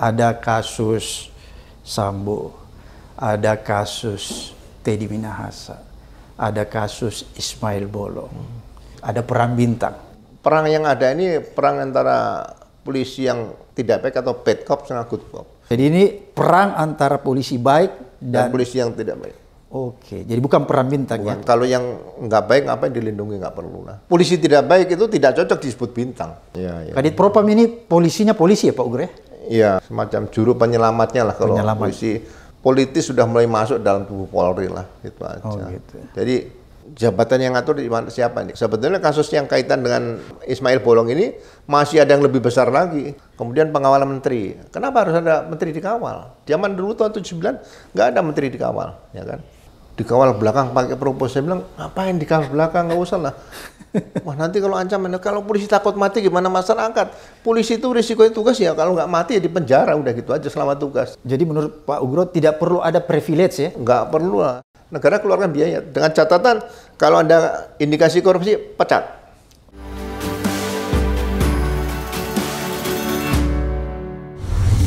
ada kasus Sambo, ada kasus Teddy Minahasa, ada kasus Ismail Bolong, hmm. ada perang bintang. Perang yang ada ini perang antara polisi yang tidak baik atau bad cop sama good cop. Jadi ini perang antara polisi baik dan, dan polisi yang tidak baik. Oke, jadi bukan perang bintang bukan. ya? Kalau yang nggak baik yang dilindungi nggak perlu lah. Polisi tidak baik itu tidak cocok disebut bintang. Ya, ya. Kadit Propam ini polisinya polisi ya Pak Ugre? Ya? Iya, semacam juru penyelamatnya lah kalau Penyelamat. polisi politis sudah mulai masuk dalam tubuh Polri lah gitu aja. Oh, gitu. Jadi jabatan yang ngatur di mana siapa nih? Sebetulnya kasus yang kaitan dengan Ismail Bolong ini masih ada yang lebih besar lagi. Kemudian pengawalan menteri. Kenapa harus ada menteri dikawal? Zaman dulu tahun 79 nggak ada menteri dikawal, ya kan? Dikawal belakang pakai proposal Saya bilang, ngapain dikawal belakang? Nggak usah lah. Wah nanti kalau ancaman, kalau polisi takut mati gimana masa angkat? Polisi itu risikonya tugas ya, kalau nggak mati ya di penjara, udah gitu aja selama tugas. Jadi menurut Pak Ugro tidak perlu ada privilege ya? Nggak perlu lah. Negara keluarkan biaya. Dengan catatan, kalau ada indikasi korupsi, pecat.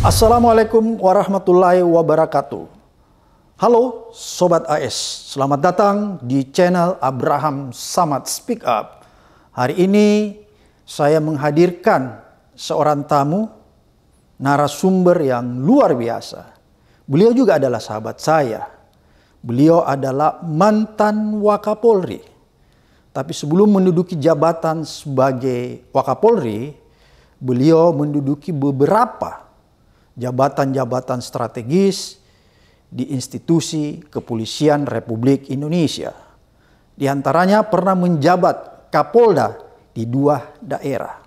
Assalamualaikum warahmatullahi wabarakatuh. Halo Sobat AS, selamat datang di channel Abraham Samad Speak Up. Hari ini saya menghadirkan seorang tamu, narasumber yang luar biasa. Beliau juga adalah sahabat saya. Beliau adalah mantan Wakapolri. Tapi sebelum menduduki jabatan sebagai Wakapolri, beliau menduduki beberapa jabatan-jabatan strategis di institusi kepolisian Republik Indonesia. Di antaranya pernah menjabat Kapolda di dua daerah,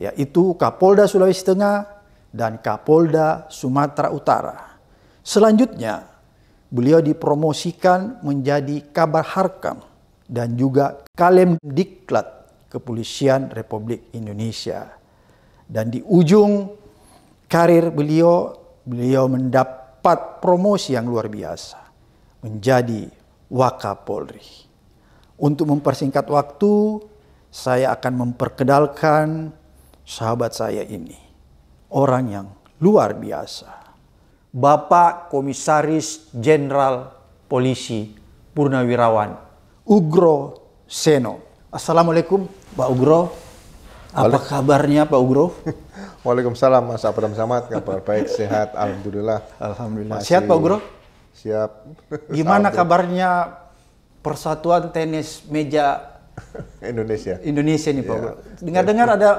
yaitu Kapolda Sulawesi Tengah dan Kapolda Sumatera Utara. Selanjutnya, beliau dipromosikan menjadi Kabar Harkam dan juga Kalem Diklat Kepolisian Republik Indonesia. Dan di ujung karir beliau, beliau mendapat mendapat promosi yang luar biasa menjadi Wakapolri. Untuk mempersingkat waktu, saya akan memperkedalkan sahabat saya ini, orang yang luar biasa. Bapak Komisaris Jenderal Polisi Purnawirawan Ugro Seno. Assalamualaikum, Pak Ugro. Apa kabarnya Pak Ugrof? Waalaikumsalam Mas Abram Samad, kabar baik, sehat, Alhamdulillah. Alhamdulillah. Masih... Sehat Pak Ugrof? Siap. Gimana kabarnya Persatuan Tenis Meja Indonesia? Indonesia nih Pak ya. Dengar-dengar ada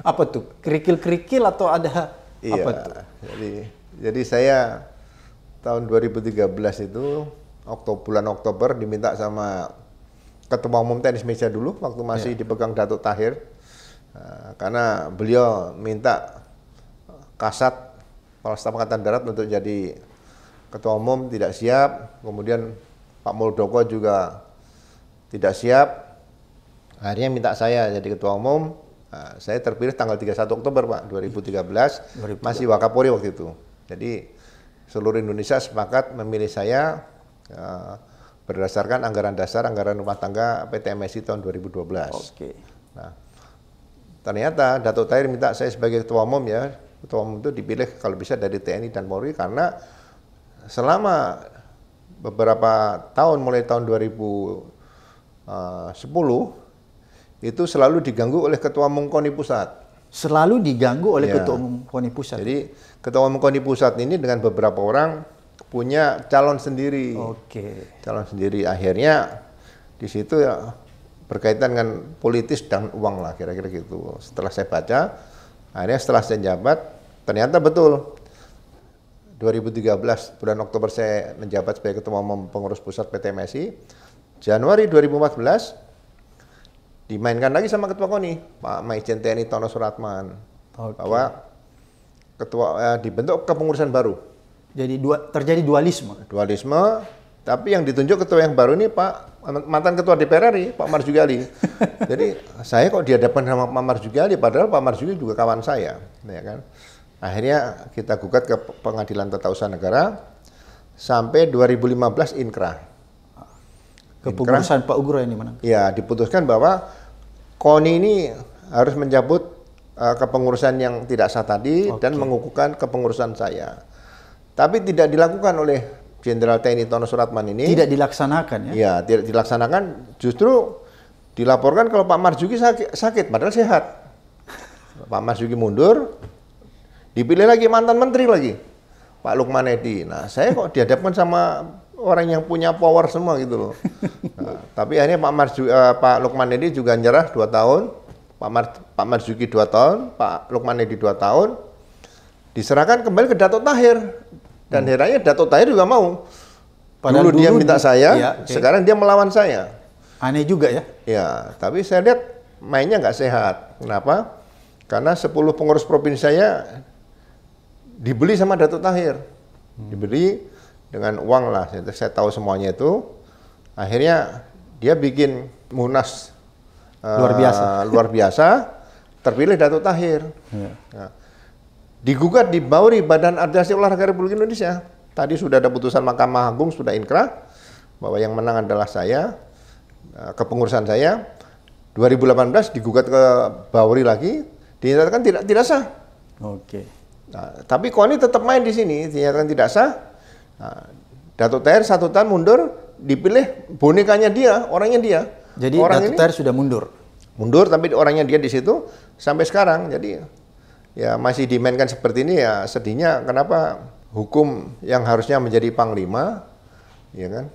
apa tuh? Kerikil-kerikil atau ada ya. apa tuh? Jadi, jadi saya tahun 2013 itu Oktober, bulan Oktober diminta sama Ketua Umum Tenis Meja dulu waktu masih ya. dipegang Datuk Tahir Eh, karena beliau minta kasat Polres Angkatan Darat untuk jadi ketua umum tidak siap, kemudian Pak Muldoko juga tidak siap. Akhirnya minta saya jadi ketua umum. Eh, saya terpilih tanggal 31 Oktober Pak 2013, 2013. masih Wakapori waktu itu. Jadi seluruh Indonesia sepakat memilih saya eh, berdasarkan anggaran dasar anggaran rumah tangga PTMSI tahun 2012. Oke. Nah, Ternyata Dato' Tahir minta saya sebagai ketua umum ya, ketua umum itu dipilih kalau bisa dari TNI dan Polri karena selama beberapa tahun mulai tahun 2010 eh, itu selalu diganggu oleh ketua umum KONI pusat. Selalu diganggu oleh ya. ketua umum KONI pusat. Jadi ketua umum KONI pusat ini dengan beberapa orang punya calon sendiri. Oke. Okay. Calon sendiri akhirnya di situ ya berkaitan dengan politis dan uang lah kira-kira gitu. Setelah saya baca, akhirnya setelah saya jabat, ternyata betul. 2013 bulan Oktober saya menjabat sebagai ketua umum pengurus pusat PT MSI. Januari 2014 dimainkan lagi sama ketua KONI, Pak Maijen TNI Tono Suratman. Okay. Bahwa ketua eh, dibentuk kepengurusan baru. Jadi dua, terjadi dualisme. Dualisme tapi yang ditunjuk ketua yang baru ini Pak mantan ketua DPR RI Pak Marzuki Jadi saya kok dihadapkan sama Pak Ali, padahal Pak Marzuki juga kawan saya, ya kan. Akhirnya kita gugat ke Pengadilan Tata Usaha Negara sampai 2015 inkrah Kepengurusan Pak Ugro ini mana? Ya, diputuskan bahwa KONI ini harus mencabut eh, kepengurusan yang tidak sah tadi okay. dan mengukuhkan kepengurusan saya. Tapi tidak dilakukan oleh Jenderal TNI Tono Suratman ini tidak dilaksanakan ya? Iya tidak dilaksanakan. Justru dilaporkan kalau Pak Marzuki sakit, sakit padahal sehat. Pak Marzuki mundur, dipilih lagi mantan menteri lagi, Pak Lukman Edi. Nah, saya kok dihadapkan sama orang yang punya power semua gitu loh. Nah, tapi akhirnya Pak Marzuki, uh, eh, Pak Lukman Edi juga nyerah dua tahun, Pak, Mar, Pak Marzuki dua tahun, Pak Lukman Edi dua tahun, diserahkan kembali ke Dato Tahir dan heranya Dato Tahir juga mau. Padahal dulu, dulu dia minta saya, iya, okay. sekarang dia melawan saya. Aneh juga ya? Ya, tapi saya lihat mainnya nggak sehat. Kenapa? Karena 10 pengurus provinsi saya dibeli sama Dato Tahir. Hmm. Dibeli dengan uang lah, saya, tahu semuanya itu. Akhirnya dia bikin munas luar biasa. Uh, luar biasa, terpilih Dato Tahir. Ya. Nah, digugat di Bauri Badan Federasi Olahraga Republik Indonesia. Tadi sudah ada putusan Mahkamah Agung sudah inkrah bahwa yang menang adalah saya eh, kepengurusan saya 2018 digugat ke Bauri lagi dinyatakan tidak tidak sah. Oke. Okay. Nah, tapi Koni tetap main di sini dinyatakan tidak sah. Nah, Datuk Ter satu tahun mundur dipilih bonekanya dia orangnya dia. Jadi Orang Datuk Ter sudah mundur. Mundur tapi orangnya dia di situ sampai sekarang. Jadi ya masih dimainkan seperti ini ya sedihnya kenapa hukum yang harusnya menjadi panglima ya kan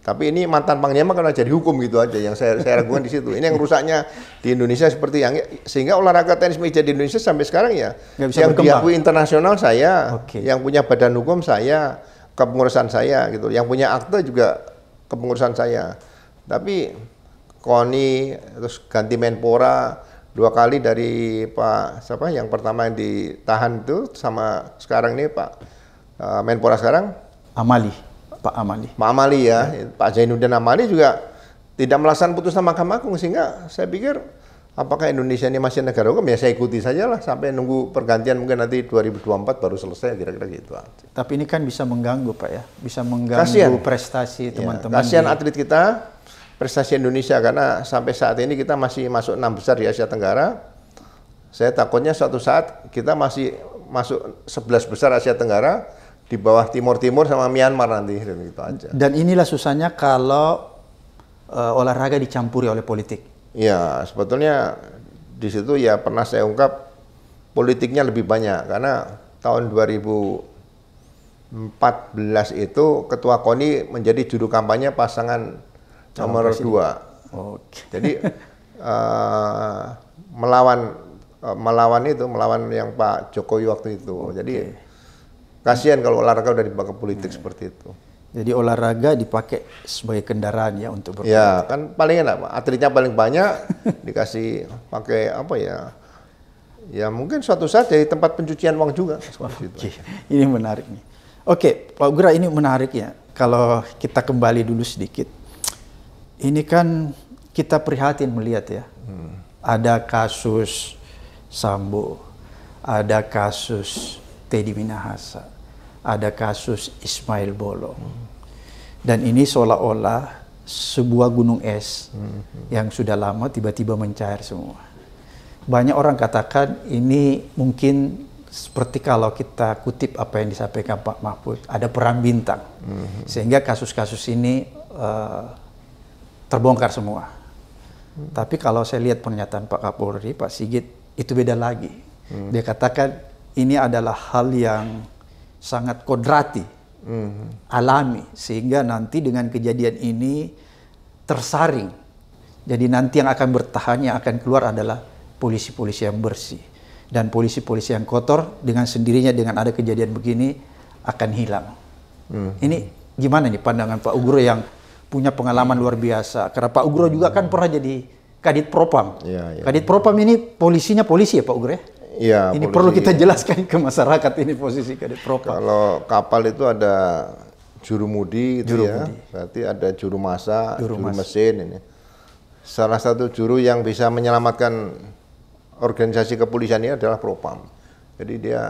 tapi ini mantan panglima karena jadi hukum gitu aja yang saya, saya ragukan di situ. Ini yang rusaknya di Indonesia seperti yang sehingga olahraga tenis meja di Indonesia sampai sekarang ya bisa yang berkembang. diakui internasional saya, okay. yang punya badan hukum saya, kepengurusan saya gitu, yang punya akte juga kepengurusan saya. Tapi KONI terus ganti Menpora dua kali dari Pak siapa yang pertama yang ditahan itu sama sekarang ini Pak uh, Menpora sekarang Amali Pak Amali Pak Amali ya, ya. Pak Zainuddin Amali juga tidak melaksanakan putusan Mahkamah Agung sehingga saya pikir apakah Indonesia ini masih negara hukum ya saya ikuti saja lah sampai nunggu pergantian mungkin nanti 2024 baru selesai kira-kira gitu. Tapi ini kan bisa mengganggu Pak ya, bisa mengganggu kasian. prestasi iya, teman-teman. Ya, kasihan atlet kita prestasi Indonesia karena sampai saat ini kita masih masuk enam besar di Asia Tenggara. Saya takutnya suatu saat kita masih masuk sebelas besar Asia Tenggara di bawah Timur Timur sama Myanmar nanti gitu aja. Dan inilah susahnya kalau uh, olahraga dicampuri oleh politik. Ya, sebetulnya di situ ya pernah saya ungkap politiknya lebih banyak karena tahun 2014 itu Ketua KONI menjadi juru kampanye pasangan nomor presiden. dua. Okay. Jadi uh, melawan uh, melawan itu melawan yang Pak Jokowi waktu itu. Okay. Jadi kasihan kalau olahraga udah ke politik hmm. seperti itu. Jadi olahraga dipakai sebagai kendaraan ya untuk berpolitik. Ya kan paling enak atletnya paling banyak dikasih pakai apa ya? Ya mungkin suatu saat jadi tempat pencucian uang juga. Oke, ini menarik nih. Oke, Pak Gura ini menarik ya. Kalau kita kembali dulu sedikit ini kan kita prihatin melihat ya. Hmm. Ada kasus Sambo, ada kasus Teddy Minahasa, ada kasus Ismail Bolong. Hmm. Dan ini seolah-olah sebuah gunung es hmm. yang sudah lama tiba-tiba mencair semua. Banyak orang katakan ini mungkin seperti kalau kita kutip apa yang disampaikan Pak Mahfud, ada perang bintang. Hmm. Sehingga kasus-kasus ini uh, terbongkar semua. Hmm. Tapi kalau saya lihat pernyataan Pak Kapolri, Pak Sigit, itu beda lagi. Hmm. Dia katakan ini adalah hal yang sangat kodrati, hmm. alami, sehingga nanti dengan kejadian ini tersaring. Jadi nanti yang akan bertahan, yang akan keluar adalah polisi-polisi yang bersih. Dan polisi-polisi yang kotor dengan sendirinya dengan ada kejadian begini akan hilang. Hmm. Ini gimana nih pandangan Pak Ugro yang punya pengalaman luar biasa. Karena Pak Ugro juga kan pernah jadi Kadit Propam. Ya, ya. Kadit Propam ini polisinya polisi ya Pak Ugro ya? Iya. Ini polisi. perlu kita iya. jelaskan ke masyarakat ini posisi Kadit Propam. Kalau kapal itu ada juru mudi gitu juru ya. Mudi. Berarti ada juru masa, juru, juru mesin ini. Salah satu juru yang bisa menyelamatkan organisasi kepolisian ini adalah Propam. Jadi dia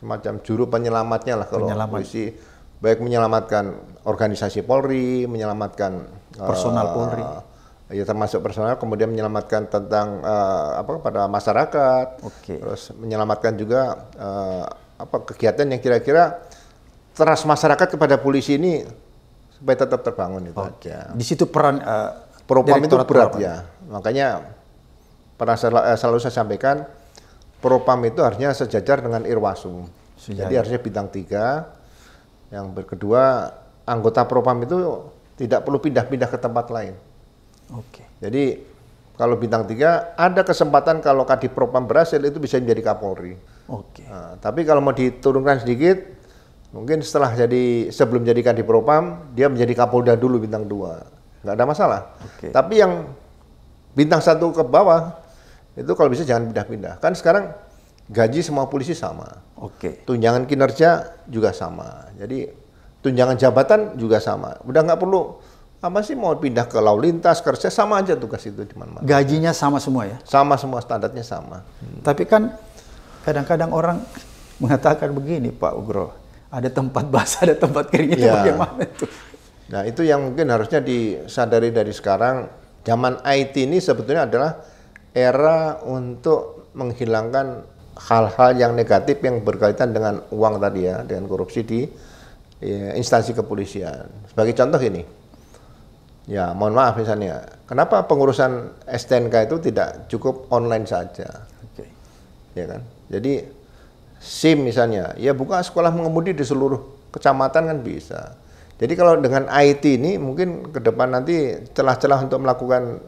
semacam juru penyelamatnya lah kalau Penyelamat. polisi baik menyelamatkan organisasi Polri, menyelamatkan personal uh, Polri, ya termasuk personal, kemudian menyelamatkan tentang uh, apa kepada masyarakat, okay. terus menyelamatkan juga uh, apa kegiatan yang kira-kira teras masyarakat kepada polisi ini supaya tetap terbangun itu Okay. Ya. Di situ peran uh, propam itu berat propam. ya, makanya pernah sel selalu saya sampaikan propam itu harusnya sejajar dengan irwasum, sejajar. jadi harusnya bintang tiga yang kedua, anggota propam itu tidak perlu pindah-pindah ke tempat lain. Oke. Jadi kalau bintang tiga ada kesempatan kalau kadi propam berhasil itu bisa menjadi kapolri. Oke. Nah, tapi kalau mau diturunkan sedikit, mungkin setelah jadi sebelum jadi kadi propam dia menjadi kapolda dulu bintang dua, nggak ada masalah. Okay. Tapi yang bintang satu ke bawah itu kalau bisa jangan pindah-pindah. Kan sekarang Gaji semua polisi sama. Oke. Okay. Tunjangan kinerja juga sama. Jadi tunjangan jabatan juga sama. Udah nggak perlu apa sih mau pindah ke lalu lintas kerja sama aja tugas itu di mana-mana. Gajinya sama semua ya? Sama semua standarnya sama. Hmm. Tapi kan kadang-kadang orang mengatakan begini Pak Ugro, ada tempat basah, ada tempat kering itu ya. bagaimana itu? Nah itu yang mungkin harusnya disadari dari sekarang. Zaman IT ini sebetulnya adalah era untuk menghilangkan hal-hal yang negatif yang berkaitan dengan uang tadi ya, dengan korupsi di ya, instansi kepolisian. Sebagai contoh ini, ya mohon maaf misalnya, kenapa pengurusan STNK itu tidak cukup online saja? Oke. Ya kan? Jadi SIM misalnya, ya buka sekolah mengemudi di seluruh kecamatan kan bisa. Jadi kalau dengan IT ini mungkin ke depan nanti celah-celah untuk melakukan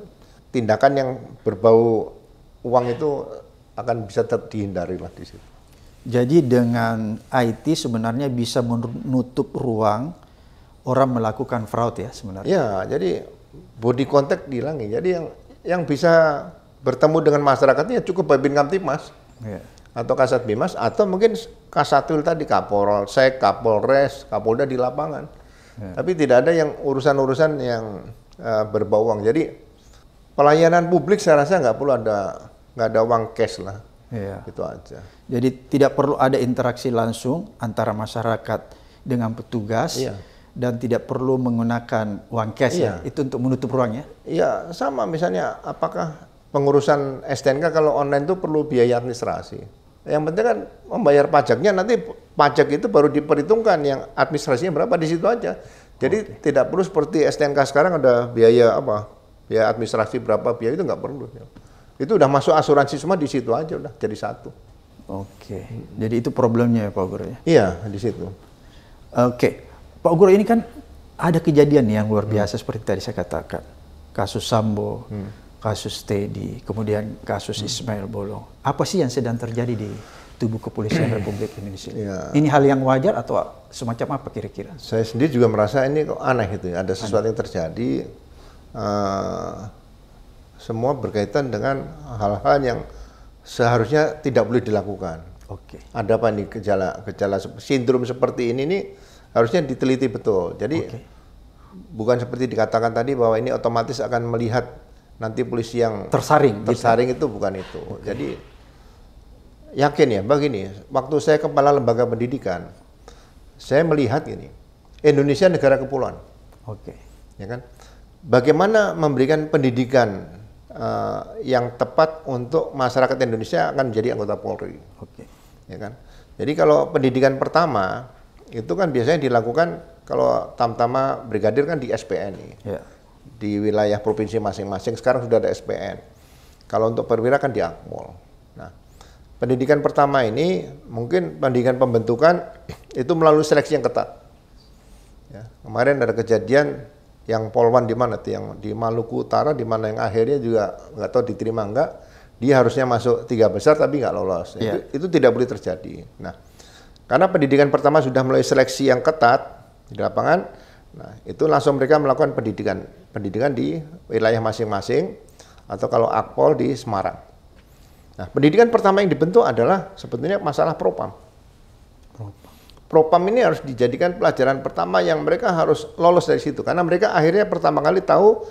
tindakan yang berbau uang itu akan bisa terhindari lah di situ. Jadi dengan IT sebenarnya bisa menutup ruang orang melakukan fraud ya sebenarnya. Ya, jadi body contact dihilangi. Jadi yang yang bisa bertemu dengan masyarakatnya ya cukup Babin Kamtipmas. Ya. Atau Kasat Bimas, atau mungkin kasatwil tadi, Kapolsek, Kapolres, Kapolda di lapangan. Ya. Tapi tidak ada yang urusan-urusan yang uh, berbau uang. Jadi pelayanan publik saya rasa nggak perlu ada nggak ada uang cash lah. Iya. Itu aja. Jadi tidak perlu ada interaksi langsung antara masyarakat dengan petugas. Iya. Dan tidak perlu menggunakan uang cash ya. iya. ya? Itu untuk menutup ruangnya? Iya, sama misalnya apakah pengurusan STNK kalau online itu perlu biaya administrasi. Yang penting kan membayar pajaknya nanti pajak itu baru diperhitungkan yang administrasinya berapa di situ aja. Jadi okay. tidak perlu seperti STNK sekarang ada biaya apa? Biaya administrasi berapa biaya itu nggak perlu. Itu udah masuk asuransi semua di situ aja udah jadi satu. Oke. Jadi itu problemnya ya Pak Guru ya? Iya, di situ. Oke. Pak Guru ini kan ada kejadian yang luar hmm. biasa hmm. seperti tadi saya katakan. Kasus Sambo, hmm. kasus Teddy, kemudian kasus hmm. Ismail Bolong. Apa sih yang sedang terjadi di tubuh kepolisian hmm. Republik Indonesia. Ya. Ini hal yang wajar atau semacam apa kira-kira? Saya sendiri juga merasa ini kok aneh itu, ya. ada sesuatu aneh. yang terjadi. Uh, semua berkaitan dengan hal-hal yang seharusnya tidak boleh dilakukan. Oke. Okay. Ada apa nih gejala gejala sindrom seperti ini nih harusnya diteliti betul. Jadi okay. bukan seperti dikatakan tadi bahwa ini otomatis akan melihat nanti polisi yang tersaring. Gitu. Tersaring gitu. itu bukan itu. Okay. Jadi yakin ya begini, waktu saya kepala lembaga pendidikan saya melihat ini Indonesia negara kepulauan. Oke. Okay. Ya kan? Bagaimana memberikan pendidikan uh, yang tepat untuk masyarakat Indonesia akan menjadi anggota Polri. Oke. Okay. Ya kan? Jadi kalau pendidikan pertama itu kan biasanya dilakukan kalau tamtama brigadir kan di SPN Ya. Di wilayah provinsi masing-masing sekarang sudah ada SPN. Kalau untuk perwira kan di Akmol. Nah, pendidikan pertama ini mungkin pendidikan pembentukan itu melalui seleksi yang ketat. Ya, kemarin ada kejadian yang Polwan di mana tuh yang di Maluku Utara di mana yang akhirnya juga nggak tahu diterima nggak dia harusnya masuk tiga besar tapi nggak lolos yeah. itu, itu tidak boleh terjadi nah karena pendidikan pertama sudah melalui seleksi yang ketat di lapangan nah itu langsung mereka melakukan pendidikan pendidikan di wilayah masing-masing atau kalau akpol di Semarang nah pendidikan pertama yang dibentuk adalah sebetulnya masalah propam Propam ini harus dijadikan pelajaran pertama yang mereka harus lolos dari situ karena mereka akhirnya pertama kali tahu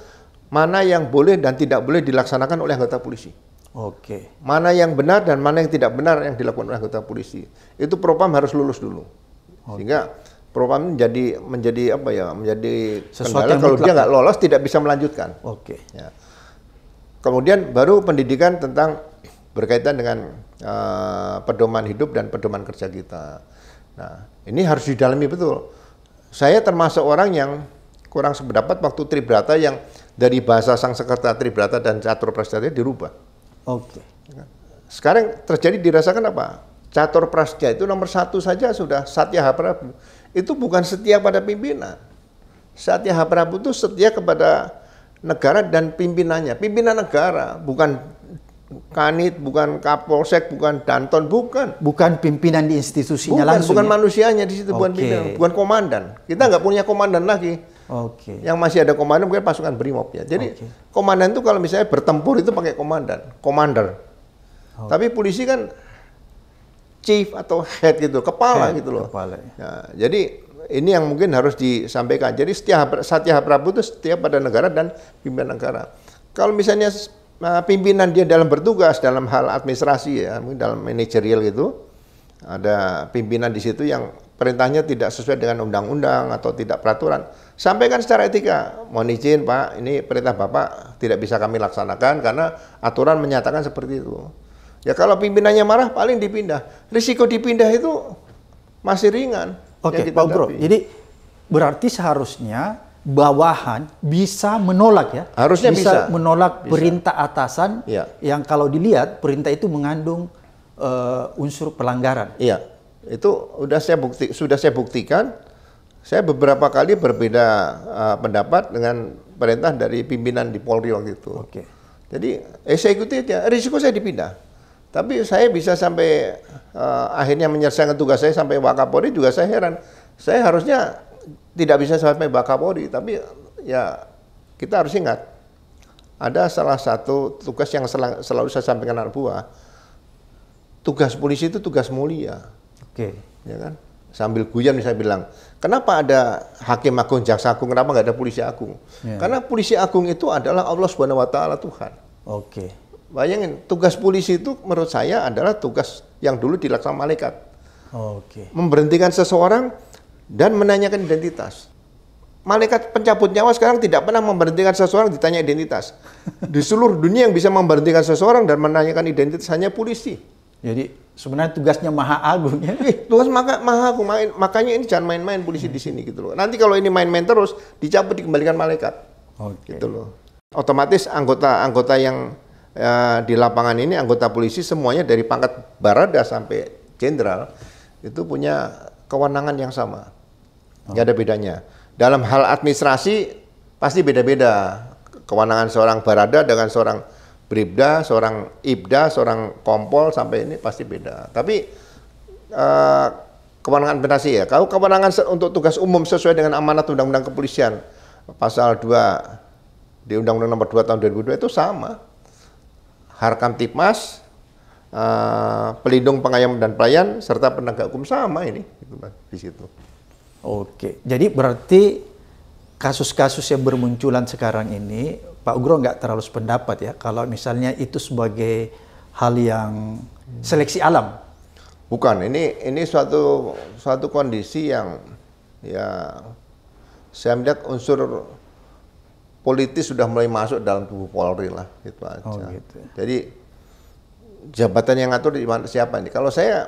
mana yang boleh dan tidak boleh dilaksanakan oleh anggota polisi. Oke. Mana yang benar dan mana yang tidak benar yang dilakukan oleh anggota polisi. Itu Propam harus lulus dulu. Okay. Sehingga Propam menjadi menjadi apa ya? Menjadi Sesuatu kendala kalau dia nggak lolos tidak bisa melanjutkan. Oke. Ya. Kemudian baru pendidikan tentang berkaitan dengan uh, pedoman hidup dan pedoman kerja kita Nah, ini harus didalami betul. Saya termasuk orang yang kurang sependapat waktu Tribrata yang dari bahasa Sang Sekerta Tribrata dan Catur Prastia dirubah. Oke. Okay. Sekarang terjadi dirasakan apa? Catur Prasetya itu nomor satu saja sudah Satya Prabu. Itu bukan setia pada pimpinan. Satya Prabu itu setia kepada negara dan pimpinannya, pimpinan negara, bukan kanit, bukan kapolsek, bukan danton, bukan. Bukan pimpinan di institusinya bukan, langsung. Bukan ya? manusianya di situ, okay. bukan pimpinan, bukan komandan. Kita nggak punya komandan lagi. Oke. Okay. Yang masih ada komandan mungkin pasukan brimob ya. Jadi okay. komandan itu kalau misalnya bertempur itu pakai komandan, komander. Okay. Tapi polisi kan chief atau head gitu, kepala head, gitu loh. Kepala. Ya. jadi ini yang mungkin harus disampaikan. Jadi setiap Satya Prabu itu setiap pada negara dan pimpinan negara. Kalau misalnya Nah, pimpinan dia dalam bertugas dalam hal administrasi ya, dalam manajerial gitu, ada pimpinan di situ yang perintahnya tidak sesuai dengan undang-undang atau tidak peraturan. Sampaikan secara etika, mohon izin Pak, ini perintah Bapak tidak bisa kami laksanakan karena aturan menyatakan seperti itu. Ya kalau pimpinannya marah paling dipindah. Risiko dipindah itu masih ringan. Oke, Pak Bro. Jadi berarti seharusnya bawahan bisa menolak ya. Harusnya bisa, bisa. menolak bisa. perintah atasan ya. yang kalau dilihat perintah itu mengandung uh, unsur pelanggaran. Iya. Itu sudah saya bukti sudah saya buktikan. Saya beberapa kali berbeda uh, pendapat dengan perintah dari pimpinan di Polri waktu itu. Oke. Jadi eh, saya ikuti aja. Risiko saya dipindah. Tapi saya bisa sampai uh, akhirnya menyelesaikan tugas saya sampai Wakapolri juga saya heran. Saya harusnya tidak bisa sampai Pak Kapolri, tapi ya kita harus ingat ada salah satu tugas yang sel selalu saya sampaikan anak buah. Tugas polisi itu tugas mulia. Oke. Okay. Ya kan? Sambil guyon saya bilang, kenapa ada hakim agung, jaksa agung, kenapa nggak ada polisi agung? Yeah. Karena polisi agung itu adalah Allah Subhanahu wa taala Tuhan. Oke. Okay. Bayangin, tugas polisi itu menurut saya adalah tugas yang dulu dilaksanakan malaikat. Oke. Okay. Memberhentikan seseorang dan menanyakan identitas. Malaikat pencabut nyawa sekarang tidak pernah memberhentikan seseorang ditanya identitas. Di seluruh dunia yang bisa memberhentikan seseorang dan menanyakan identitas hanya polisi. Jadi sebenarnya tugasnya Maha Agung ya. Eh, tugas maka, Maha Agung main, makanya ini jangan main-main polisi hmm. di sini gitu loh. Nanti kalau ini main-main terus dicabut dikembalikan malaikat. Okay. Gitu loh. Otomatis anggota-anggota yang ya, di lapangan ini anggota polisi semuanya dari pangkat barada sampai jenderal itu punya kewenangan yang sama. Nggak oh. ada bedanya. Dalam hal administrasi pasti beda-beda kewenangan seorang barada dengan seorang bribda, seorang ibda, seorang kompol sampai ini pasti beda. Tapi uh, kewenangan administrasi ya. Kalau kewenangan untuk tugas umum sesuai dengan amanat Undang-Undang Kepolisian pasal 2 di Undang-Undang nomor 2 tahun 2002 itu sama. Harkam Tipmas uh, pelindung pengayam dan pelayan serta penegak hukum sama ini gitu di situ. Oke. Jadi berarti kasus-kasus yang bermunculan sekarang ini Pak Ugro nggak terlalu sependapat ya kalau misalnya itu sebagai hal yang seleksi alam. Bukan, ini ini suatu suatu kondisi yang ya saya melihat unsur politis sudah mulai masuk dalam tubuh Polri lah gitu aja. Oh, gitu. Jadi jabatan yang ngatur di mana siapa ini. Kalau saya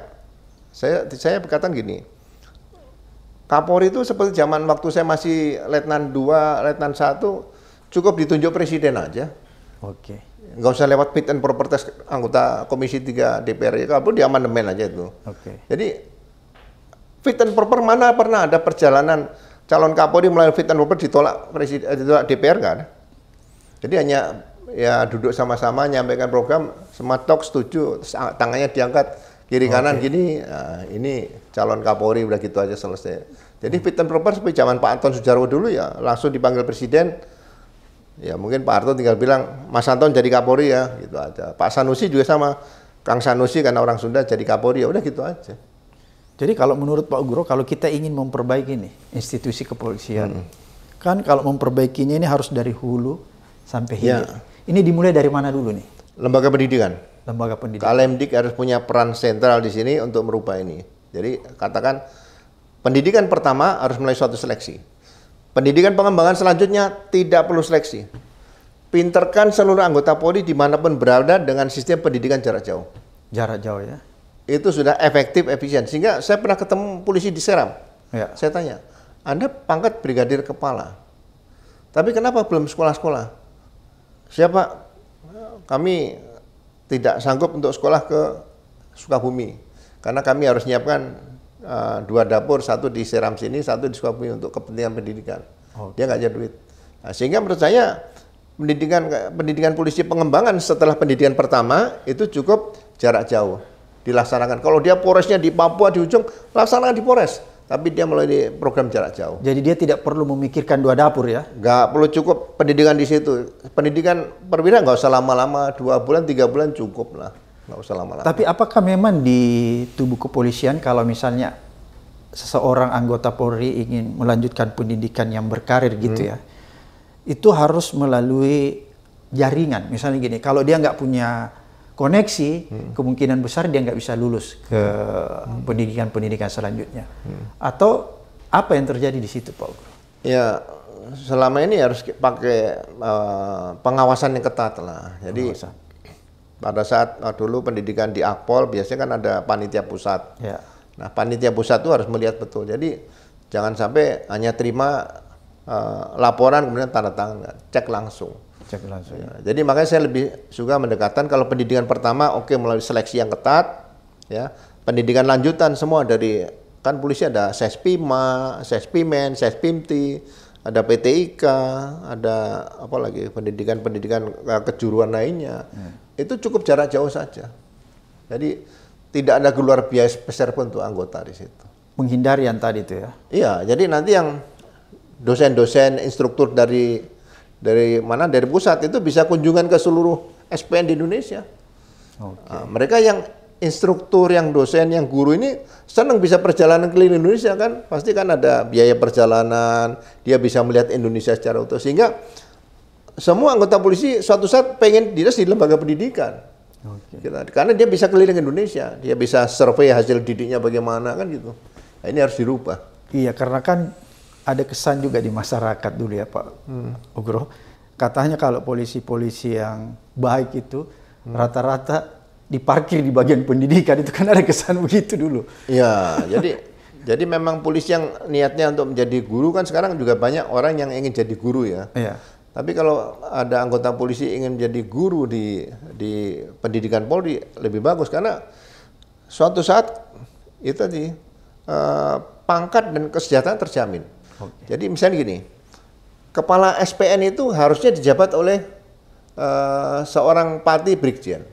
saya saya berkata gini. Kapolri itu seperti zaman waktu saya masih letnan 2, letnan 1 cukup ditunjuk presiden aja. Oke. Okay. Nggak usah lewat fit and proper test anggota Komisi 3 DPR. ya, Kalau di amandemen aja itu. Oke. Okay. Jadi fit and proper mana pernah ada perjalanan calon Kapolri melalui fit and proper ditolak presiden eh, ditolak DPR kan? Jadi hanya ya duduk sama-sama nyampaikan program sematok setuju tangannya diangkat kiri kanan okay. gini nah, ini calon Kapolri udah gitu aja selesai jadi fit and proper seperti zaman Pak Anton Sujarwo dulu ya langsung dipanggil presiden ya mungkin Pak Anton tinggal bilang Mas Anton jadi Kapolri ya gitu aja Pak Sanusi juga sama Kang Sanusi karena orang Sunda jadi Kapolri ya udah gitu aja jadi kalau menurut Pak Guru kalau kita ingin memperbaiki nih institusi kepolisian hmm. kan kalau memperbaikinya ini harus dari hulu sampai ya. hilir ya ini dimulai dari mana dulu nih? Lembaga pendidikan. Lembaga pendidikan. Kalemdik harus punya peran sentral di sini untuk merubah ini. Jadi katakan pendidikan pertama harus mulai suatu seleksi. Pendidikan pengembangan selanjutnya tidak perlu seleksi. Pinterkan seluruh anggota Polri dimanapun berada dengan sistem pendidikan jarak jauh. Jarak jauh ya. Itu sudah efektif, efisien. Sehingga saya pernah ketemu polisi di Seram. Ya. Saya tanya, Anda pangkat brigadir kepala. Tapi kenapa belum sekolah-sekolah? siapa kami tidak sanggup untuk sekolah ke Sukabumi karena kami harus menyiapkan uh, eh, dua dapur satu di Seram sini satu di Sukabumi untuk kepentingan pendidikan oh. dia nggak jadi duit nah, sehingga menurut saya pendidikan pendidikan polisi pengembangan setelah pendidikan pertama itu cukup jarak jauh dilaksanakan kalau dia poresnya di Papua di ujung laksanakan di pores tapi dia melalui program jarak jauh. Jadi dia tidak perlu memikirkan dua dapur ya? Gak perlu cukup pendidikan di situ. Pendidikan perwira nggak usah lama-lama, dua bulan, tiga bulan cukup lah. Nggak usah lama-lama. Tapi apakah memang di tubuh kepolisian kalau misalnya seseorang anggota Polri ingin melanjutkan pendidikan yang berkarir gitu hmm. ya, itu harus melalui jaringan. Misalnya gini, kalau dia nggak punya koneksi, hmm. kemungkinan besar dia nggak bisa lulus ke hmm. pendidikan-pendidikan hmm. selanjutnya. Hmm. Atau apa yang terjadi di situ, Pak? Ya, selama ini harus pakai uh, pengawasan yang ketat lah. Jadi pengawasan. pada saat uh, dulu pendidikan di Akpol biasanya kan ada panitia pusat. Ya. Nah, panitia pusat itu harus melihat betul. Jadi jangan sampai hanya terima uh, laporan kemudian tanda tangan, cek langsung Cek langsung. Ya, jadi makanya saya lebih suka mendekatan kalau pendidikan pertama oke okay, melalui seleksi yang ketat ya. Pendidikan lanjutan semua dari kan polisi ada Sespima, Sespimen, Sespimti, ada PTIK, ada apa lagi pendidikan-pendidikan eh, kejuruan lainnya. Hmm. Itu cukup jarak jauh saja. Jadi tidak ada keluar biaya besar pun untuk anggota di situ. Menghindari yang tadi itu ya. Iya, jadi nanti yang dosen-dosen instruktur dari dari mana dari pusat itu bisa kunjungan ke seluruh SPN di Indonesia. Okay. Nah, mereka yang instruktur, yang dosen, yang guru ini senang bisa perjalanan keliling Indonesia kan, pasti kan ada biaya perjalanan, dia bisa melihat Indonesia secara utuh sehingga semua anggota polisi suatu saat pengen dinas di lembaga pendidikan. Okay. Gitu. Karena dia bisa keliling Indonesia, dia bisa survei hasil didiknya bagaimana kan gitu. Nah, ini harus dirubah. Iya, karena kan ada kesan juga di masyarakat dulu ya Pak hmm. Ugro. Katanya kalau polisi-polisi yang baik itu hmm. rata-rata hmm. diparkir di bagian pendidikan itu kan ada kesan begitu dulu. Iya, jadi jadi memang polisi yang niatnya untuk menjadi guru kan sekarang juga banyak orang yang ingin jadi guru ya. Iya. Tapi kalau ada anggota polisi ingin menjadi guru di di pendidikan Polri lebih bagus karena suatu saat itu di uh, eh, pangkat dan kesejahteraan terjamin. Okay. Jadi misalnya gini, kepala SPN itu harusnya dijabat oleh uh, seorang pati brigjen.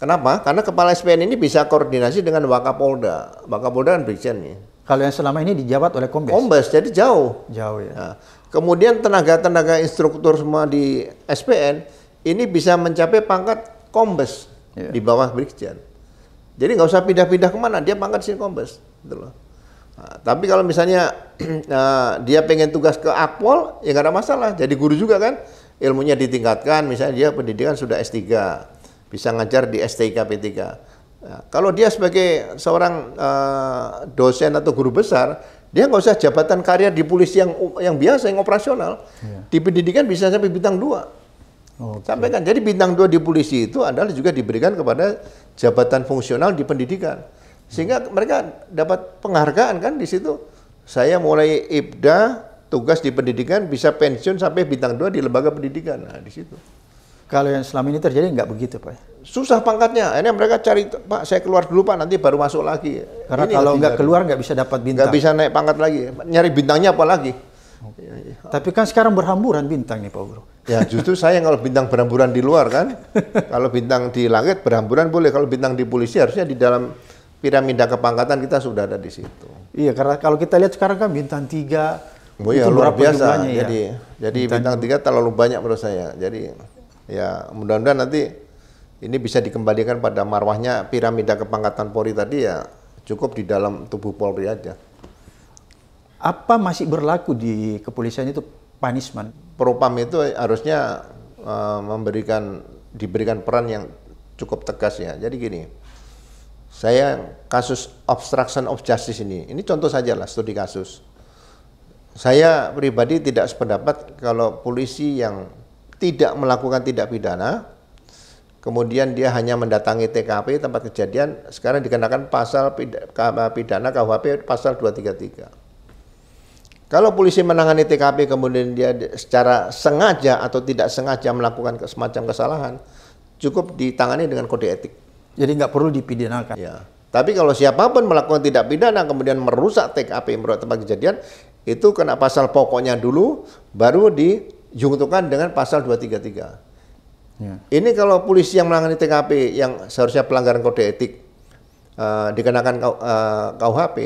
Kenapa? Karena kepala SPN ini bisa koordinasi dengan Wakapolda. Wakapolda dan brigjen nih. Kalau yang selama ini dijabat oleh Kombes? Kombes, jadi jauh. Jauh ya. Nah, kemudian tenaga-tenaga instruktur semua di SPN ini bisa mencapai pangkat Kombes yeah. di bawah brigjen. Jadi nggak usah pindah-pindah kemana, dia pangkat sini Kombes. Gitu loh. Nah, tapi kalau misalnya nah, dia pengen tugas ke akpol, ya nggak ada masalah. Jadi guru juga kan, ilmunya ditingkatkan. Misalnya dia pendidikan sudah S3, bisa ngajar di STK P3. Nah, kalau dia sebagai seorang uh, dosen atau guru besar, dia nggak usah jabatan karya di polisi yang yang biasa, yang operasional. Yeah. Di pendidikan bisa sampai bintang dua. Okay. Sampaikan. Jadi bintang dua di polisi itu adalah juga diberikan kepada jabatan fungsional di pendidikan. Sehingga mereka dapat penghargaan kan di situ. Saya mulai ibda tugas di pendidikan, bisa pensiun sampai bintang dua di lembaga pendidikan. Nah, di situ. Kalau yang selama ini terjadi nggak begitu, Pak? Susah pangkatnya. Ini mereka cari, Pak, saya keluar dulu, Pak, nanti baru masuk lagi. Karena ini kalau nggak keluar nggak bisa dapat bintang. Nggak bisa naik pangkat lagi. Nyari bintangnya apa lagi? Tapi kan sekarang berhamburan bintang nih Pak Guru. Ya justru saya kalau bintang berhamburan di luar kan, kalau bintang di langit berhamburan boleh, kalau bintang di polisi harusnya di dalam piramida kepangkatan kita sudah ada di situ. Iya, karena kalau kita lihat sekarang kan bintang tiga oh, iya, itu luar biasa. Jadi, ya? jadi bintang tiga terlalu banyak menurut saya. Jadi ya mudah-mudahan nanti ini bisa dikembalikan pada marwahnya piramida kepangkatan Polri tadi ya cukup di dalam tubuh Polri aja. Apa masih berlaku di kepolisian itu panisman? Propam itu harusnya uh, memberikan diberikan peran yang cukup tegas ya. Jadi gini, saya kasus obstruction of justice ini, ini contoh saja lah studi kasus. Saya pribadi tidak sependapat kalau polisi yang tidak melakukan tindak pidana, kemudian dia hanya mendatangi TKP tempat kejadian, sekarang dikenakan pasal pidana KUHP pasal 233. Kalau polisi menangani TKP kemudian dia secara sengaja atau tidak sengaja melakukan semacam kesalahan, cukup ditangani dengan kode etik. Jadi nggak perlu dipidanakan. Ya. Tapi kalau siapapun melakukan tidak pidana kemudian merusak TKP merusak tempat kejadian itu kena pasal pokoknya dulu baru dijungtukan dengan pasal 233. Ya. Ini kalau polisi yang menangani TKP yang seharusnya pelanggaran kode etik uh, dikenakan uh, eh, KUHP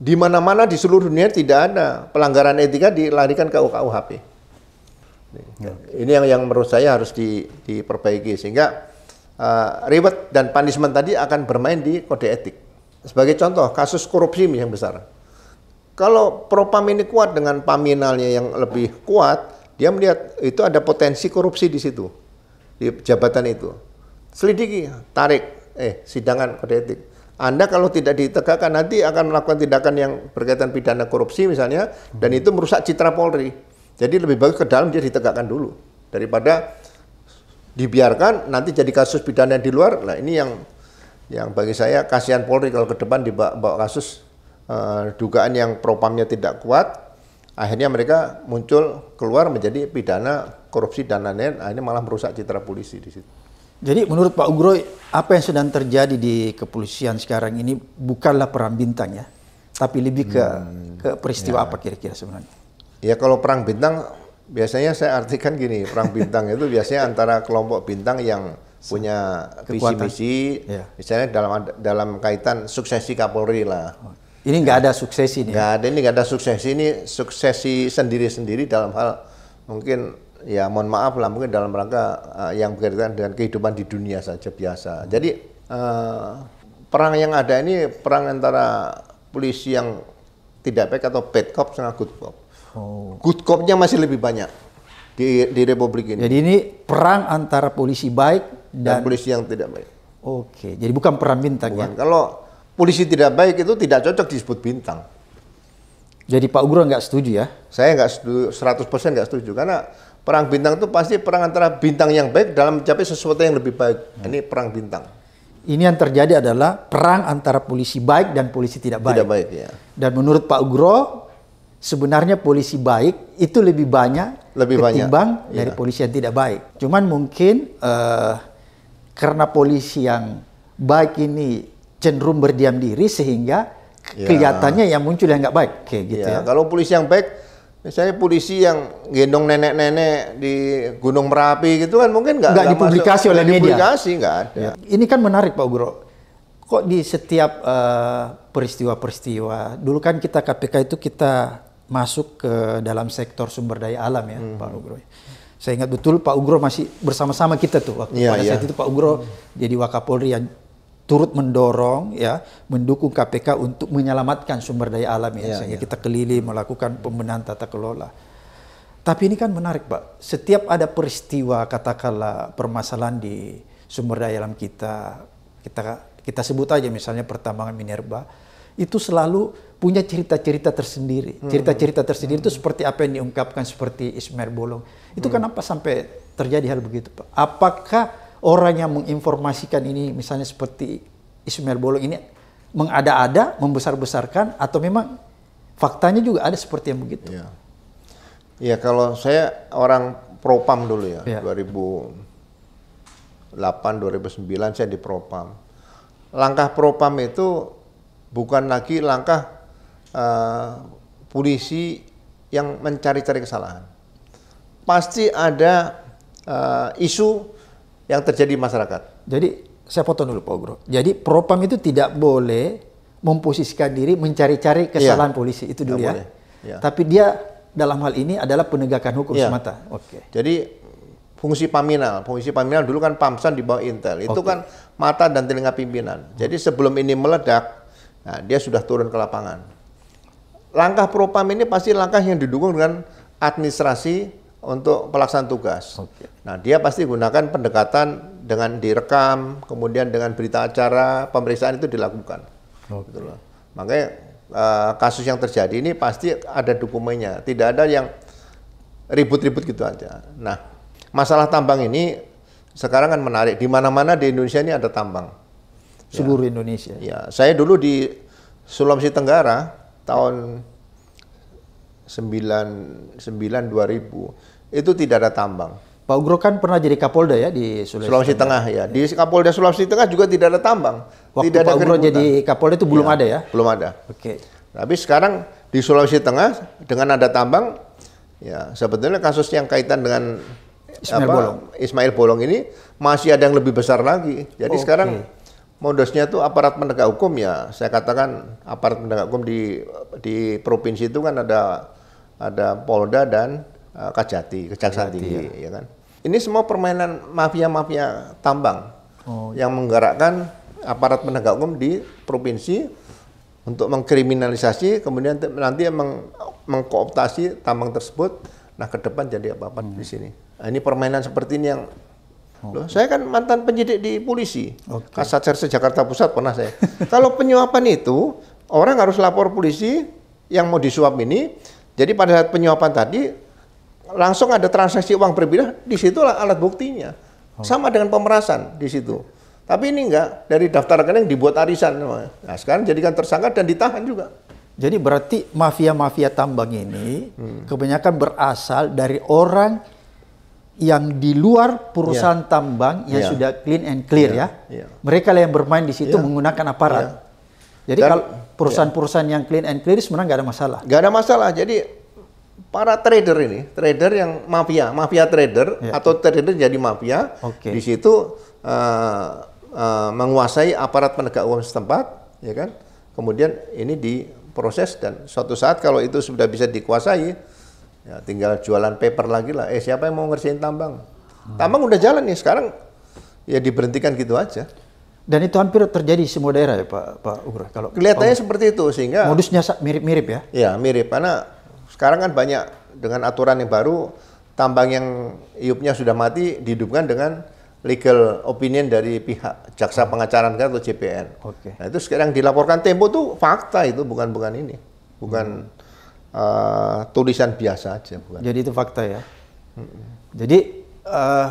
di mana-mana di seluruh dunia tidak ada pelanggaran etika dilarikan ke KUHP. Ya. Ini yang yang menurut saya harus di, diperbaiki sehingga uh, eh, reward dan punishment tadi akan bermain di kode etik. Sebagai contoh, kasus korupsi yang besar. Kalau propam ini kuat dengan paminalnya yang lebih kuat, dia melihat itu ada potensi korupsi di situ, di jabatan itu. Selidiki, tarik, eh sidangan kode etik. Anda kalau tidak ditegakkan nanti akan melakukan tindakan yang berkaitan pidana korupsi misalnya, dan hmm. itu merusak citra Polri. Jadi lebih bagus ke dalam dia ditegakkan dulu daripada dibiarkan nanti jadi kasus pidana di luar. Nah, ini yang yang bagi saya kasihan Polri kalau ke depan dibawa kasus uh, dugaan yang propamnya tidak kuat, akhirnya mereka muncul keluar menjadi pidana korupsi dan lain-lain, akhirnya malah merusak citra polisi di situ. Jadi menurut Pak Ugro, apa yang sedang terjadi di kepolisian sekarang ini bukanlah perang bintang ya, tapi lebih ke hmm, ke peristiwa ya. apa kira-kira sebenarnya? Ya kalau perang bintang Biasanya saya artikan gini, perang bintang itu biasanya antara kelompok bintang yang punya visi visi ya. misalnya dalam dalam kaitan suksesi Kapolri lah. Oh, ini nggak ada suksesi nih. Nggak ada ini nggak ada suksesi ini suksesi sendiri sendiri dalam hal mungkin ya mohon maaf lah mungkin dalam rangka uh, yang berkaitan dengan kehidupan di dunia saja biasa. Jadi uh, perang yang ada ini perang antara polisi yang tidak baik atau bad cop sama good cop. Oh. Good copnya masih lebih banyak di, di Republik ini. Jadi ini perang antara polisi baik dan, dan polisi yang tidak baik. Oke, jadi bukan perang bintang bukan. ya? Kalau polisi tidak baik itu tidak cocok disebut bintang. Jadi Pak Ugro nggak setuju ya? Saya nggak setuju, 100% nggak setuju. Karena perang bintang itu pasti perang antara bintang yang baik dalam mencapai sesuatu yang lebih baik. Hmm. Ini perang bintang. Ini yang terjadi adalah perang antara polisi baik dan polisi tidak baik. Tidak baik ya. Dan menurut Pak Ugro, sebenarnya polisi baik itu lebih banyak lebih ketimbang banyak. dari ya. polisi yang tidak baik. Cuman mungkin uh, karena polisi yang baik ini cenderung berdiam diri sehingga ya. kelihatannya yang muncul yang nggak baik kayak gitu ya. ya. Kalau polisi yang baik misalnya polisi yang gendong nenek-nenek di Gunung Merapi gitu kan mungkin nggak nggak dipublikasi masuk, oleh media. Dipublikasi gak ada. Ya. Ini kan menarik Pak Guru. Kok di setiap eh, peristiwa-peristiwa uh, peristiwa -peristiwa, dulu kan kita KPK itu kita masuk ke dalam sektor sumber daya alam ya hmm. Pak Ugro. Saya ingat betul Pak Ugro masih bersama-sama kita tuh waktu yeah, pada yeah. saat itu Pak Ugro hmm. jadi Wakapolri yang turut mendorong ya mendukung KPK untuk menyelamatkan sumber daya alam ya, ya sehingga ya. kita keliling melakukan pembenahan tata kelola. Tapi ini kan menarik Pak. Setiap ada peristiwa katakanlah permasalahan di sumber daya alam kita kita kita sebut aja misalnya pertambangan minerba itu selalu punya cerita-cerita tersendiri. Hmm. Cerita-cerita tersendiri itu hmm. seperti apa yang diungkapkan seperti Ismail Bolong. Itu hmm. kenapa sampai terjadi hal begitu, Pak? Apakah orang yang menginformasikan ini misalnya seperti Ismail Bolong ini mengada-ada, membesar-besarkan atau memang faktanya juga ada seperti yang begitu? Iya. Ya, kalau saya orang Propam dulu ya, ya. 2008 2009 saya di Propam. Langkah Propam itu bukan lagi langkah uh, polisi yang mencari-cari kesalahan. Pasti ada uh, isu yang terjadi di masyarakat. Jadi saya potong dulu Pak Gro. Jadi propam itu tidak boleh memposisikan diri mencari-cari iya. kesalahan ya. polisi itu dulu ya. ya. Tapi dia dalam hal ini adalah penegakan hukum ya. semata. Oke. Okay. Jadi fungsi paminal, fungsi paminal dulu kan pamsan di bawah intel. Itu okay. kan mata dan telinga pimpinan. Jadi sebelum ini meledak, nah dia sudah turun ke lapangan langkah propam ini pasti langkah yang didukung dengan administrasi untuk pelaksanaan tugas. Okay. Nah, dia pasti gunakan pendekatan dengan direkam, kemudian dengan berita acara, pemeriksaan itu dilakukan. Okay. Gitu loh. Makanya uh, kasus yang terjadi ini pasti ada dokumennya, tidak ada yang ribut-ribut gitu aja. Nah, masalah tambang ini sekarang kan menarik. Di mana-mana di Indonesia ini ada tambang. Seluruh ya. Indonesia. Ya, saya dulu di Sulawesi Tenggara tahun 99 2000 itu tidak ada tambang. Pak Ugro kan pernah jadi Kapolda ya di Sulawesi, Sulawesi Tengah. Tengah ya. Di Kapolda Sulawesi Tengah juga tidak ada tambang. Waktu tidak Pak ada Ugro jadi Kapolda itu belum ya, ada ya? Belum ada. Oke. Okay. Tapi sekarang di Sulawesi Tengah dengan ada tambang ya sebetulnya kasus yang kaitan dengan Ismail apa, Bolong. Ismail Bolong ini masih ada yang lebih besar lagi. Jadi oh, sekarang modusnya itu aparat penegak hukum ya. Saya katakan aparat penegak hukum di di provinsi itu kan ada ada Polda dan uh, Kajati, Kejaksaan Tinggi, ya. ya kan. Ini semua permainan mafia-mafia tambang oh, iya. yang menggerakkan aparat penegak hukum di provinsi untuk mengkriminalisasi, kemudian nanti meng mengkooptasi tambang tersebut. Nah, ke depan jadi apa-apa hmm. di sini. Nah, ini permainan seperti ini yang Oh. Loh, saya kan mantan penyidik di polisi. Okay. Kasat Serse Jakarta Pusat pernah saya. Kalau penyuapan itu orang harus lapor polisi yang mau disuap ini. Jadi pada saat penyuapan tadi langsung ada transaksi uang berbeda, disitulah alat buktinya. Oh. Sama dengan pemerasan di situ. Tapi ini enggak, dari daftar rekening dibuat arisan. Nah, sekarang jadikan tersangka dan ditahan juga. Jadi berarti mafia-mafia tambang ini hmm. kebanyakan berasal dari orang yang di luar perusahaan yeah. tambang yang yeah. sudah clean and clear yeah. ya. Yeah. Ya. Mereka yang bermain di situ yeah. menggunakan aparat. Yeah. Jadi kalau ya. perusahaan-perusahaan yeah. yang clean and clear sebenarnya nggak ada masalah. Nggak ada masalah. Jadi para trader ini, trader yang mafia, mafia trader yeah. atau trader jadi mafia, okay. di situ uh, uh, menguasai aparat penegak hukum setempat, ya kan? Kemudian ini diproses dan suatu saat kalau itu sudah bisa dikuasai, Ya, tinggal jualan paper lagi lah. Eh siapa yang mau ngerjain tambang? Hmm. Tambang udah jalan nih ya, sekarang ya diberhentikan gitu aja. Dan itu hampir terjadi di semua daerah ya Pak Pak Ugra. Kalau kelihatannya seperti itu sehingga modusnya mirip-mirip ya. Ya mirip karena sekarang kan banyak dengan aturan yang baru tambang yang iupnya sudah mati dihidupkan dengan legal opinion dari pihak jaksa pengacara negara kan, atau JPN. Oke. Okay. Nah itu sekarang dilaporkan Tempo tuh fakta itu bukan bukan ini. Bukan hmm uh, tulisan biasa aja bukan. Jadi itu fakta ya. Hmm. Jadi kira eh,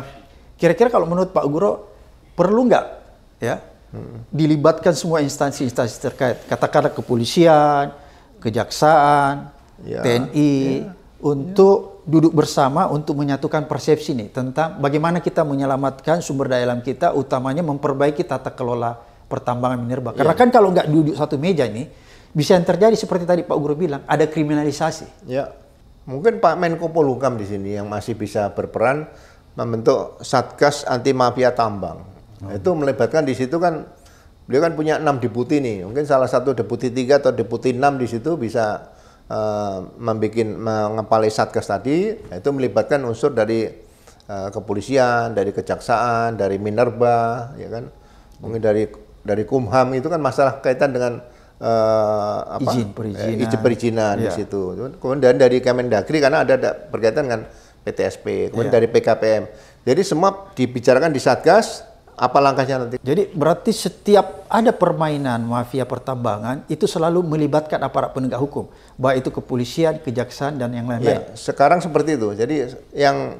kira-kira kalau menurut Pak Guru perlu nggak ya hmm. dilibatkan semua instansi-instansi terkait, katakanlah kepolisian, kejaksaan, ya, TNI ya, untuk ya. duduk bersama untuk menyatukan persepsi nih tentang bagaimana kita menyelamatkan sumber daya alam kita, utamanya memperbaiki tata kelola pertambangan minerba. Karena ya. kan kalau nggak duduk satu meja ini, bisa yang terjadi seperti tadi Pak Guru bilang ada kriminalisasi. Ya, mungkin Pak Menko Polhukam di sini yang masih bisa berperan membentuk satgas anti mafia tambang. Hmm. Itu melibatkan di situ kan beliau kan punya enam deputi nih, mungkin salah satu deputi tiga atau deputi enam di situ bisa uh, eh, membuat mengepalai satgas tadi. Nah, itu melibatkan unsur dari uh, kepolisian, dari kejaksaan, dari minerba, ya kan, mungkin dari dari kumham itu kan masalah kaitan dengan Eh, apa? izin perizinan, eh, izin perizinan ya. di iya. situ. Kemudian dari Kemendagri karena ada, ada berkaitan dengan PTSP, kemudian ya. dari PKPM. Jadi semua dibicarakan di Satgas, apa langkahnya nanti? Jadi berarti setiap ada permainan mafia pertambangan itu selalu melibatkan aparat penegak hukum, baik itu kepolisian, kejaksaan dan yang lain-lain. Ya, sekarang seperti itu. Jadi yang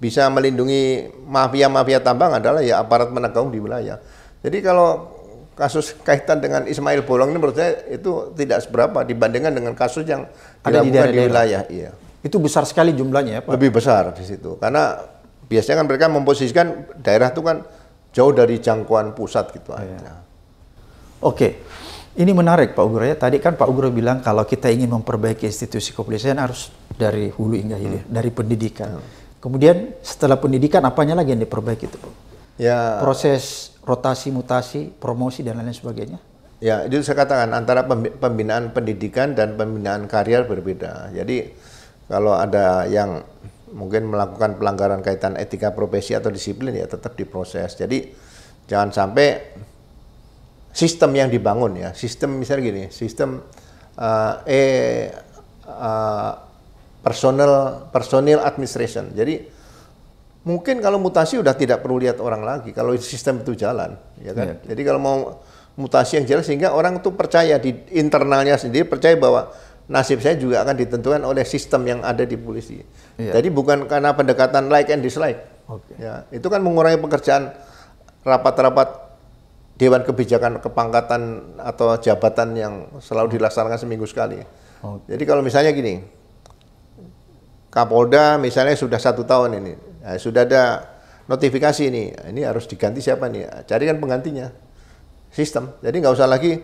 bisa melindungi mafia-mafia tambang adalah ya aparat penegak hukum di wilayah. Jadi kalau kasus kaitan dengan Ismail Bolong ini menurut saya itu tidak seberapa dibandingkan dengan kasus yang ada di, daerah, di wilayah. Iya. Itu besar sekali jumlahnya ya Pak? Lebih besar di situ. Karena biasanya kan mereka memposisikan daerah itu kan jauh dari jangkauan pusat gitu oh, Iya. Oke. Ini menarik Pak Ugro ya. Tadi kan Pak Ugro bilang kalau kita ingin memperbaiki institusi kepolisian harus dari hulu hingga hilir, hmm. dari pendidikan. Hmm. Kemudian setelah pendidikan apanya lagi yang diperbaiki itu Ya. Proses rotasi, mutasi, promosi dan lain sebagainya? Ya, itu saya katakan antara pembinaan pendidikan dan pembinaan karier berbeda. Jadi kalau ada yang mungkin melakukan pelanggaran kaitan etika profesi atau disiplin ya tetap diproses. Jadi jangan sampai sistem yang dibangun ya, sistem misalnya gini, sistem uh, e uh, personal personal administration. Jadi mungkin kalau mutasi udah tidak perlu lihat orang lagi kalau sistem itu jalan ya kan ya. jadi kalau mau mutasi yang jelas sehingga orang tuh percaya di internalnya sendiri percaya bahwa nasib saya juga akan ditentukan oleh sistem yang ada di polisi ya. jadi bukan karena pendekatan like and dislike okay. ya itu kan mengurangi pekerjaan rapat-rapat dewan kebijakan kepangkatan atau jabatan yang selalu dilaksanakan seminggu sekali okay. jadi kalau misalnya gini Kapolda misalnya sudah satu tahun ini Nah, sudah ada notifikasi ini, nah, ini harus diganti siapa nih? Nah, Carikan penggantinya, sistem. Jadi nggak usah lagi,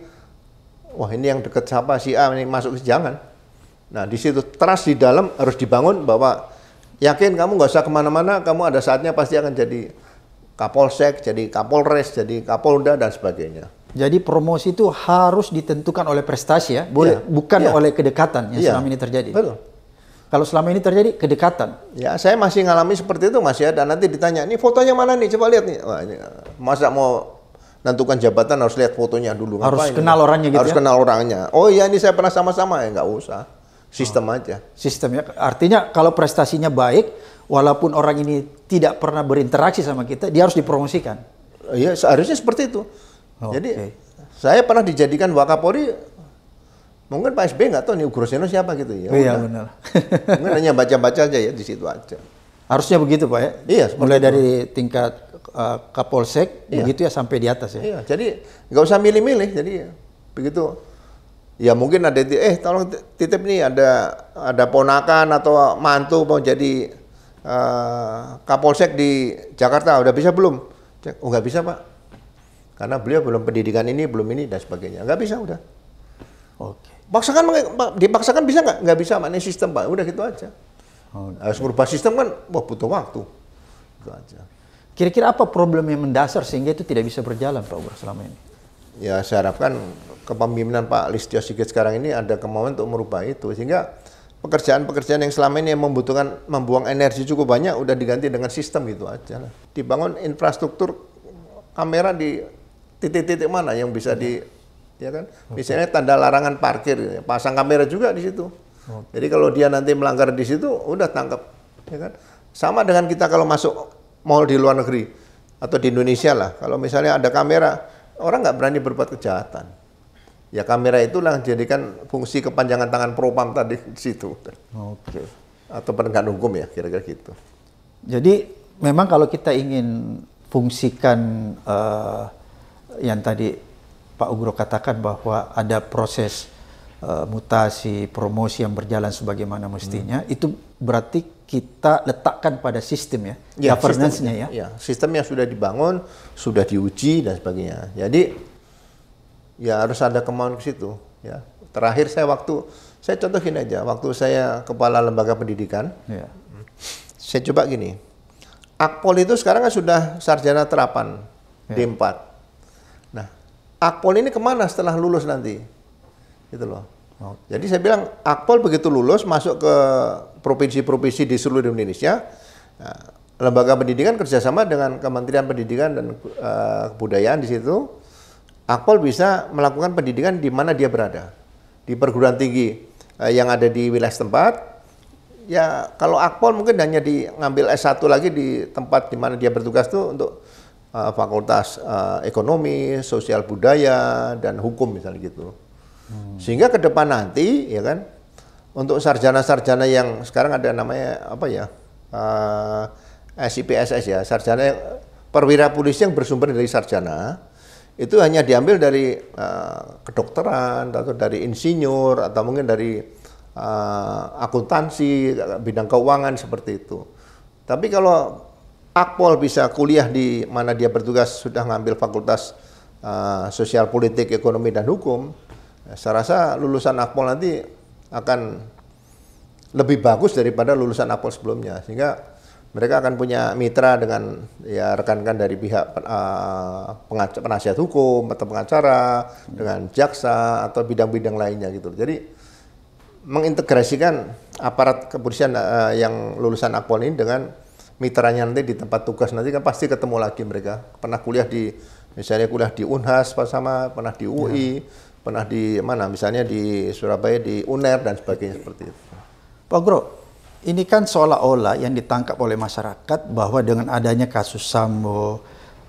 wah ini yang deket siapa si A ini masuk jangan. Nah di situ trust di dalam harus dibangun bahwa yakin kamu nggak usah kemana-mana, kamu ada saatnya pasti akan jadi Kapolsek, jadi Kapolres, jadi Kapolda dan sebagainya. Jadi promosi itu harus ditentukan oleh prestasi ya, boleh bukan ya. oleh kedekatan yang ya. selama ini terjadi. Betul. Kalau selama ini terjadi kedekatan. Ya, saya masih ngalami seperti itu Mas ya. Dan nanti ditanya, ini fotonya mana nih? Coba lihat nih. Mas ini, mau nentukan jabatan harus lihat fotonya dulu. Harus Ngapain kenal ini? orangnya gitu Harus ya? kenal orangnya. Oh iya ini saya pernah sama-sama ya nggak usah. Sistem oh. aja. Sistem ya. Artinya kalau prestasinya baik, walaupun orang ini tidak pernah berinteraksi sama kita, dia harus dipromosikan. Iya seharusnya seperti itu. Oh, Jadi okay. saya pernah dijadikan Wakapori. Mungkin Pak SBY nggak tahu nih Ugroseno siapa gitu ya. Iya benar. Mungkin hanya baca-baca aja ya di situ aja. Harusnya begitu Pak ya. Iya. Mulai itu. dari tingkat uh, Kapolsek iya. begitu ya sampai di atas ya. Iya. Jadi nggak usah milih-milih. Jadi ya. begitu. Ya mungkin ada eh tolong titip nih ada ada ponakan atau mantu mau jadi uh, Kapolsek di Jakarta udah bisa belum? Oh nggak bisa Pak. Karena beliau belum pendidikan ini belum ini dan sebagainya. Nggak bisa udah. Oke. Paksakan dipaksakan bisa nggak? Nggak bisa maknanya sistem pak. Udah gitu aja. okay. Oh. Harus merubah sistem kan, wah butuh waktu. Gitu aja. Kira-kira apa problem yang mendasar sehingga itu tidak bisa berjalan Pak Ubar selama ini? Ya saya harapkan kepemimpinan Pak Listio Sigit sekarang ini ada kemauan untuk merubah itu sehingga pekerjaan-pekerjaan yang selama ini yang membutuhkan membuang energi cukup banyak udah diganti dengan sistem gitu aja lah. Dibangun infrastruktur kamera di titik-titik mana yang bisa di ya kan? Misalnya tanda larangan parkir, ya. pasang kamera juga di situ. Okay. Jadi kalau dia nanti melanggar di situ, udah tangkap, ya kan? Sama dengan kita kalau masuk mall di luar negeri atau di Indonesia lah, kalau misalnya ada kamera, orang nggak berani berbuat kejahatan. Ya kamera itulah jadikan fungsi kepanjangan tangan propam tadi di situ. Oke. Atau penegak hukum ya, kira-kira gitu. Jadi memang kalau kita ingin fungsikan uh, yang tadi Pak Ugro katakan bahwa ada proses uh, mutasi, promosi yang berjalan sebagaimana mestinya, hmm. itu berarti kita letakkan pada sistem ya, ya governance-nya ya. ya. Sistem yang sudah dibangun, sudah diuji dan sebagainya. Jadi ya harus ada kemauan ke situ ya. Terakhir saya waktu saya contohin aja waktu saya kepala lembaga pendidikan. Ya. Saya coba gini. Akpol itu sekarang kan sudah sarjana terapan ya. D4. Akpol ini kemana setelah lulus nanti? Gitu loh. Oh, jadi saya bilang Akpol begitu lulus masuk ke provinsi-provinsi di seluruh Indonesia, nah, lembaga pendidikan kerjasama dengan Kementerian Pendidikan dan eh, Kebudayaan di situ, Akpol bisa melakukan pendidikan di mana dia berada, di perguruan tinggi eh, yang ada di wilayah setempat. Ya kalau Akpol mungkin hanya diambil S1 lagi di tempat di mana dia bertugas tuh untuk Eh, fakultas uh, ekonomi, sosial budaya dan hukum misalnya gitu. Hmm. Sehingga ke depan nanti ya kan untuk sarjana-sarjana yang sekarang ada namanya apa ya? Uh, eh, SIPSS ya, sarjana perwira polisi yang bersumber dari sarjana itu hanya diambil dari uh, kedokteran atau dari insinyur atau mungkin dari uh, akuntansi bidang keuangan seperti itu. Tapi kalau Akpol bisa kuliah di mana dia bertugas sudah ngambil fakultas uh, sosial politik ekonomi dan hukum eh, saya rasa lulusan Akpol nanti akan lebih bagus daripada lulusan Akpol sebelumnya sehingga mereka akan punya mitra dengan ya rekan-rekan dari pihak uh, penasihat hukum atau pengacara dengan jaksa atau bidang-bidang lainnya gitu. Jadi mengintegrasikan aparat kepolisian uh, yang lulusan Akpol ini dengan mitranya nanti di tempat tugas nanti kan pasti ketemu lagi mereka. Pernah kuliah di misalnya kuliah di Unhas pas sama, pernah di UI, ya. pernah di mana misalnya di Surabaya di UNER dan sebagainya seperti itu. Pak Gro, ini kan seolah-olah yang ditangkap oleh masyarakat bahwa dengan adanya kasus Sambo,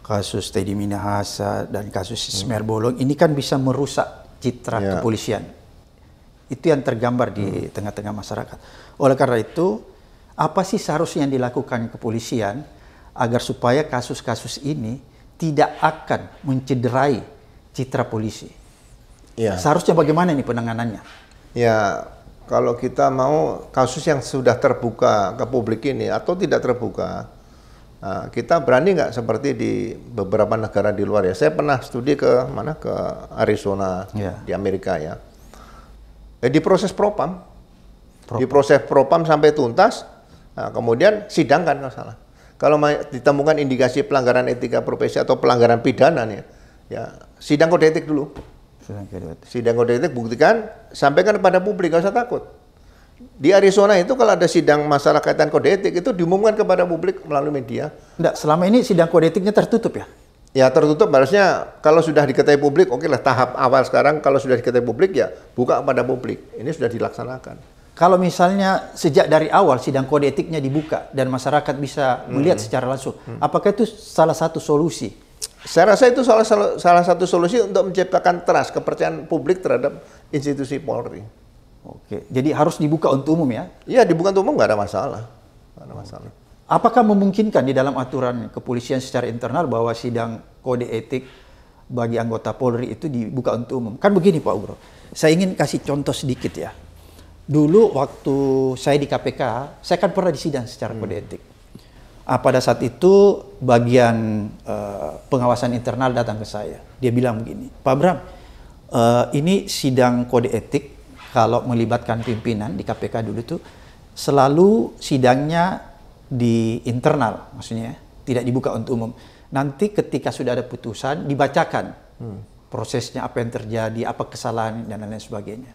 kasus Teddy Minahasa dan kasus hmm. Ismer Bolong ini kan bisa merusak citra ya. kepolisian. Itu yang tergambar di hmm. tengah-tengah hmm. masyarakat. Oleh karena itu, apa sih seharusnya yang dilakukan kepolisian agar supaya kasus-kasus ini tidak akan mencederai citra polisi? Ya. Seharusnya bagaimana ini penanganannya? Ya, kalau kita mau kasus yang sudah terbuka ke publik ini atau tidak terbuka, nah, kita berani nggak seperti di beberapa negara di luar ya. Saya pernah studi ke mana ke Arizona ya. di Amerika ya. Eh, di proses propam, propam. di proses propam sampai tuntas, Nah, kemudian sidangkan kalau salah. Kalau ditemukan indikasi pelanggaran etika profesi atau pelanggaran pidana nih, ya sidang kode etik dulu. Sidang kode etik. Sidang kode etik buktikan, sampaikan kepada publik, nggak usah takut. Di Arizona itu kalau ada sidang masalah kaitan kode etik itu diumumkan kepada publik melalui media. Enggak, selama ini sidang kode etiknya tertutup ya? Ya tertutup harusnya kalau sudah diketahui publik, oke lah tahap awal sekarang kalau sudah diketahui publik ya buka kepada publik. Ini sudah dilaksanakan. Kalau misalnya sejak dari awal sidang kode etiknya dibuka dan masyarakat bisa melihat hmm. secara langsung, hmm. apakah itu salah satu solusi? Saya rasa itu salah, salah, salah satu solusi untuk menciptakan trust, kepercayaan publik terhadap institusi Polri. Oke, jadi harus dibuka untuk umum ya? Iya, dibuka untuk umum nggak ada masalah. Nggak ada masalah. Apakah memungkinkan di dalam aturan kepolisian secara internal bahwa sidang kode etik bagi anggota Polri itu dibuka untuk umum? Kan begini Pak Ugro, saya ingin kasih contoh sedikit ya Dulu waktu saya di KPK, saya kan pernah disidang secara hmm. kode etik. Nah, pada saat itu bagian uh, pengawasan internal datang ke saya. Dia bilang begini, Pak Bram, uh, ini sidang kode etik kalau melibatkan pimpinan di KPK dulu itu selalu sidangnya di internal, maksudnya tidak dibuka untuk umum. Nanti ketika sudah ada putusan dibacakan hmm. prosesnya apa yang terjadi, apa kesalahan dan lain-lain sebagainya.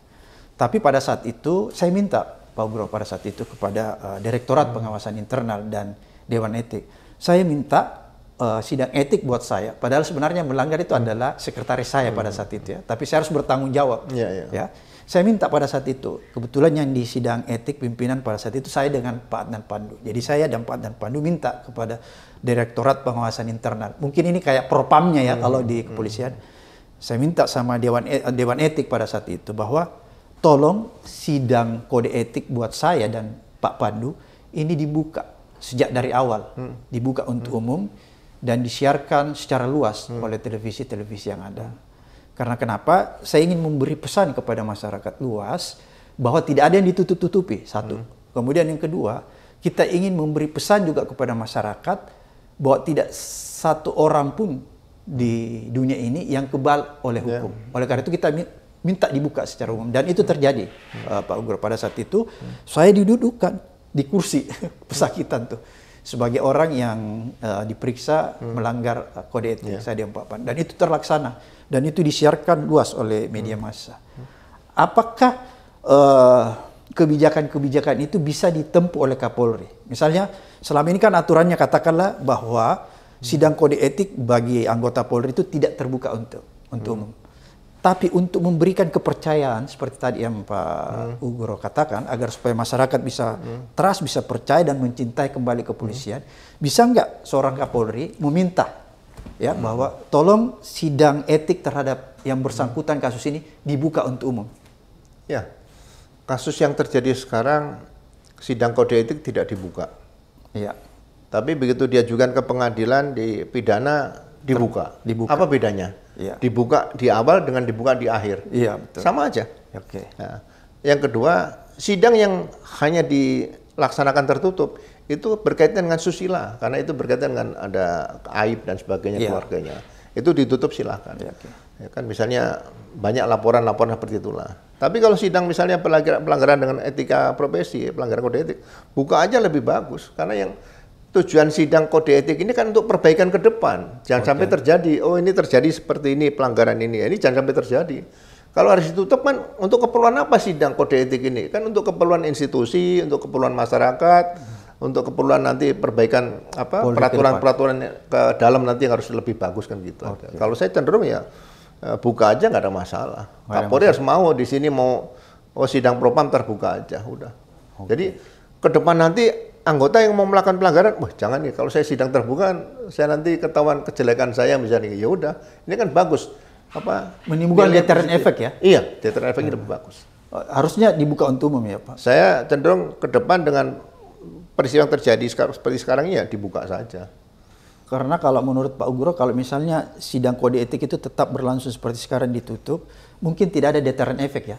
Tapi pada saat itu saya minta Pak Bro pada saat itu kepada uh, Direktorat hmm. Pengawasan Internal dan Dewan Etik, saya minta uh, sidang etik buat saya. Padahal sebenarnya melanggar itu hmm. adalah sekretaris saya hmm. pada saat itu ya. Tapi saya harus bertanggung jawab. Yeah, yeah. Ya. Saya minta pada saat itu, kebetulan yang di sidang etik pimpinan pada saat itu saya dengan Pak Adnan Pandu. Jadi saya dan Pak Adnan Pandu minta kepada Direktorat Pengawasan Internal. Mungkin ini kayak propamnya ya hmm. kalau di kepolisian. Hmm. Saya minta sama Dewan e, Etik pada saat itu bahwa tolong sidang kode etik buat saya dan Pak Pandu ini dibuka sejak dari awal, hmm. dibuka hmm. untuk hmm. umum dan disiarkan secara luas hmm. oleh televisi-televisi yang ada. Karena kenapa? Saya ingin memberi pesan kepada masyarakat luas bahwa tidak ada yang ditutup-tutupi. Satu. Hmm. Kemudian yang kedua, kita ingin memberi pesan juga kepada masyarakat bahwa tidak satu orang pun di dunia ini yang kebal oleh ya. hukum. Yeah. Oleh karena itu kita minta dibuka secara umum dan itu terjadi hmm. uh, Pak Ugro pada saat itu hmm. saya didudukkan di kursi pesakitan tuh sebagai orang yang uh, diperiksa hmm. melanggar eh, kode etik yeah. saya diampakan dan itu terlaksana dan itu disiarkan luas oleh media hmm. massa apakah kebijakan-kebijakan uh, itu bisa ditempuh oleh Kapolri misalnya selama ini kan aturannya katakanlah bahwa hmm. sidang kode etik bagi anggota Polri itu tidak terbuka untuk untuk hmm. umum tapi untuk memberikan kepercayaan seperti tadi yang Pak hmm. Ugro katakan agar supaya masyarakat bisa hmm. trust, bisa percaya dan mencintai kembali kepolisian, hmm. bisa nggak seorang Kapolri meminta ya hmm. bahwa tolong sidang etik terhadap yang bersangkutan hmm. kasus ini dibuka untuk umum. Ya. Kasus yang terjadi sekarang sidang kode etik tidak dibuka. Iya. Tapi begitu diajukan ke pengadilan di pidana dibuka. Dibuka. Apa bedanya? Ya. Dibuka di awal dengan dibuka di akhir. Iya, betul. Sama aja. Oke. Okay. Ya. Nah, yang kedua, sidang yang hanya dilaksanakan tertutup itu berkaitan dengan susila karena itu berkaitan dengan ada aib dan sebagainya ya. keluarganya. Itu ditutup silahkan. Ya, okay. Ya kan misalnya banyak laporan-laporan seperti itulah. Tapi kalau sidang misalnya pelanggaran dengan etika profesi, pelanggaran kode etik, buka aja lebih bagus karena yang tujuan sidang kode etik ini kan untuk perbaikan ke depan. Jangan okay. sampai terjadi, oh ini terjadi seperti ini pelanggaran ini. Ya, ini jangan sampai terjadi. Kalau harus ditutup kan untuk keperluan apa sidang kode etik ini? Kan untuk keperluan institusi, untuk keperluan masyarakat, hmm. untuk keperluan nanti perbaikan apa peraturan-peraturan ke dalam nanti yang harus lebih bagus kan gitu. Okay. Kalau saya cenderung ya eh, buka aja nggak ada masalah. Kapolri harus mau di sini mau oh sidang propam terbuka aja udah. Okay. Jadi ke depan nanti anggota yang mau melakukan pelanggaran, wah jangan nih kalau saya sidang terbuka saya nanti ketahuan kejelekan saya misalnya. Gitu. Ya udah, ini kan bagus. Apa menimbulkan deterrent efek ya? Iya, deterrent efeknya hmm. lebih bagus. Oh, harusnya dibuka untuk umum ya, Pak. Saya cenderung ke depan dengan peristiwa yang terjadi seperti sekarang ya dibuka saja. Karena kalau menurut Pak Ugro, kalau misalnya sidang kode etik itu tetap berlangsung seperti sekarang ditutup, mungkin tidak ada deterrent efek ya?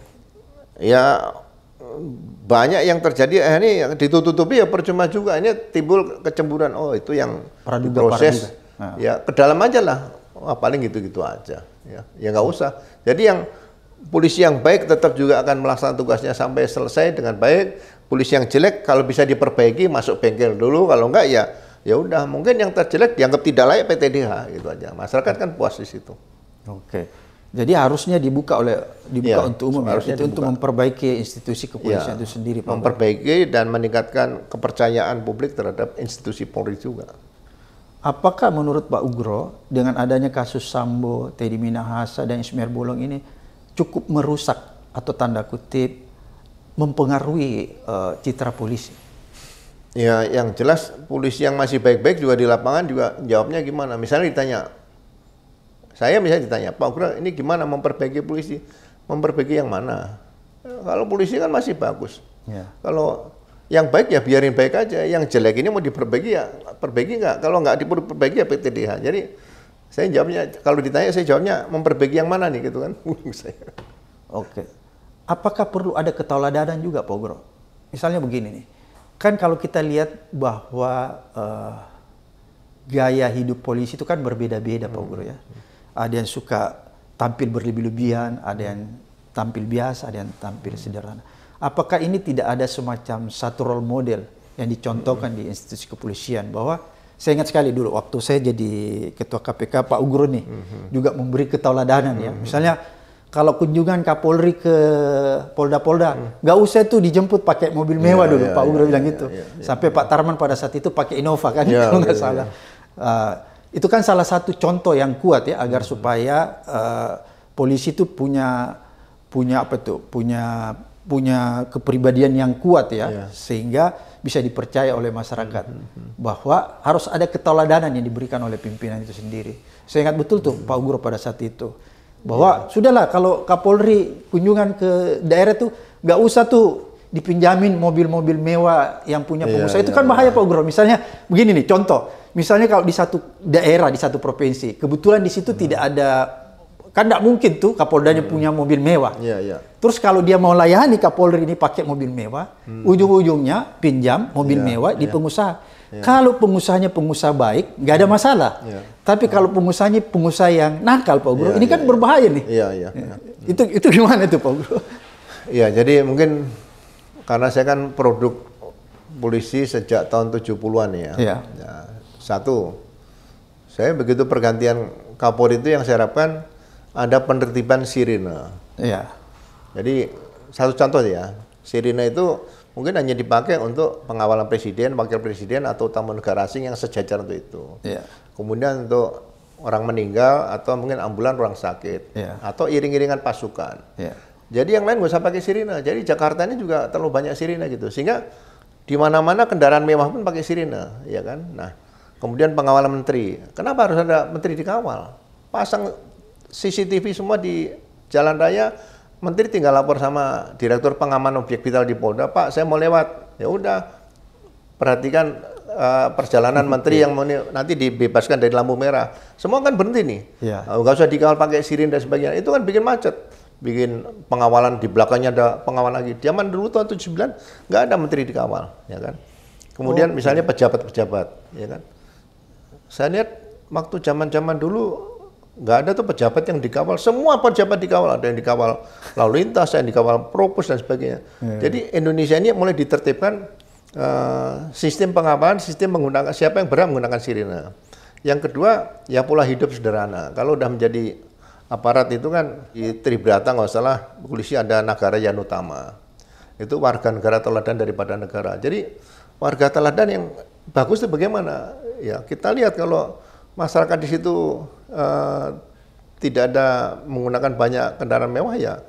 Ya, banyak yang terjadi eh, ini ditutupi ya percuma juga ini timbul kecemburuan oh itu yang praduga, proses nah. ya ke dalam aja lah oh, paling gitu-gitu aja ya ya nggak usah jadi yang polisi yang baik tetap juga akan melaksanakan tugasnya sampai selesai dengan baik polisi yang jelek kalau bisa diperbaiki masuk bengkel dulu kalau enggak ya ya udah mungkin yang terjelek dianggap tidak layak PTDH gitu aja masyarakat kan puas di situ oke okay. Jadi harusnya dibuka oleh dibuka ya, untuk umum ya. harusnya itu untuk memperbaiki institusi kepolisian ya, itu sendiri. Pak memperbaiki dan meningkatkan kepercayaan publik terhadap institusi Polri juga. Apakah menurut Pak Ugro dengan adanya kasus Sambo, Teddy Minahasa dan Ismail Bolong ini cukup merusak atau tanda kutip mempengaruhi uh, citra polisi? Ya, yang jelas polisi yang masih baik-baik juga di lapangan juga jawabnya gimana? Misalnya ditanya saya misalnya ditanya, Pak Ukra ini gimana memperbaiki polisi? Memperbaiki yang mana? Kalau polisi kan masih bagus. Ya. Kalau yang baik ya biarin baik aja, yang jelek ini mau diperbaiki ya perbaiki nggak? Kalau nggak diperbaiki ya PTDH. Jadi saya jawabnya kalau ditanya saya jawabnya memperbaiki yang mana nih gitu kan saya. Oke. Apakah perlu ada ketauladanan juga Pak Gro? Misalnya begini nih. Kan kalau kita lihat bahwa uh, gaya hidup polisi itu kan berbeda-beda hmm. Pak Gro ya. Hmm ada yang suka tampil berlebih-lebihan, ada yang tampil biasa, ada yang tampil sederhana. Apakah ini tidak ada semacam satu role model yang dicontohkan di institusi kepolisian bahwa saya ingat sekali dulu waktu saya jadi ketua KPK Pak Ugro nih juga memberi ketauladanan ya. Misalnya kalau kunjungan Kapolri ke Polda-Polda, nggak -Polda, usah tuh dijemput pakai mobil iya, mewah yeah, dulu. Yeah, Pak Ugro yeah, bilang yeah, gitu. Yeah, yeah, Sampai iya. Pak Tarman pada saat itu pakai Innova kan, yeah, kalau nggak yeah, salah. Yeah. Iya. Uh, itu kan salah satu contoh yang kuat ya agar supaya uh, polisi itu punya punya apa tuh punya punya kepribadian yang kuat ya yeah. sehingga bisa dipercaya oleh masyarakat mm -hmm. bahwa harus ada keteladanan yang diberikan oleh pimpinan itu sendiri. Saya ingat betul tuh mm -hmm. Pak Guru pada saat itu iya. bahwa yeah. sudahlah kalau Kapolri kunjungan ke daerah tuh nggak usah tuh dipinjamin mobil-mobil mewah yang punya iya, pengusaha yeah, itu yeah, kan iya. bahaya yeah. Pak Guru. Misalnya begini nih contoh misalnya kalau di satu daerah di satu provinsi kebetulan di situ hmm. tidak ada kan tidak mungkin tuh kapoldanya hmm. punya mobil mewah. Yeah, yeah. Terus kalau dia mau layani kapolri ini pakai mobil mewah, hmm. ujung-ujungnya pinjam mobil yeah, mewah di yeah. pengusaha. Yeah. Kalau pengusahanya pengusaha baik, nggak ada iya. masalah. Yeah. Tapi yeah. kalau iya. pengusahanya pengusaha yang nakal, Pak Guru, yeah, ini yeah, kan yeah. Iya. berbahaya nih. Iya, iya. Itu itu gimana tuh, Pak Guru? Iya, jadi mungkin karena saya kan produk polisi sejak tahun 70-an ya. Iya. Ya, satu, saya begitu pergantian Kapolri itu yang saya harapkan ada penertiban sirine. Iya. Jadi satu contoh ya, sirine itu mungkin hanya dipakai untuk pengawalan presiden, wakil presiden atau tamu negara asing yang sejajar untuk itu. Iya. Kemudian untuk orang meninggal atau mungkin ambulan orang sakit iya. atau iring-iringan pasukan. Iya. Jadi yang lain gak usah pakai sirine. Jadi Jakarta ini juga terlalu banyak sirine gitu. Sehingga di mana-mana kendaraan mewah pun pakai sirine, ya kan? Nah, Kemudian pengawalan menteri. Kenapa harus ada menteri dikawal? Pasang CCTV semua di jalan raya, menteri tinggal lapor sama direktur pengaman objek vital di Polda, "Pak, saya mau lewat." Ya udah. Perhatikan uh, perjalanan menteri iya. yang nanti dibebaskan dari lampu merah. Semua kan berhenti nih. Ya. Uh, nah, gak usah dikawal pakai sirin dan sebagainya. Itu kan bikin macet bikin pengawalan di belakangnya ada pengawal lagi. Zaman dulu tahun 79 nggak ada menteri dikawal, ya kan. Kemudian oh, misalnya iya. pejabat-pejabat, ya kan. Saya lihat waktu zaman-zaman dulu nggak ada tuh pejabat yang dikawal. Semua pejabat dikawal. Ada yang dikawal lalu lintas, ada yang dikawal propus dan sebagainya. Yeah. Jadi Indonesia ini mulai ditertibkan uh, sistem pengawalan, sistem menggunakan siapa yang berhak menggunakan sirine. Yang kedua, ya pula hidup sederhana. Kalau udah menjadi aparat itu kan di Tribrata nggak salah polisi ada negara yang utama. Itu warga negara teladan daripada negara. Jadi warga teladan yang bagus itu bagaimana? ya kita lihat kalau masyarakat di situ uh, tidak ada menggunakan banyak kendaraan mewah ya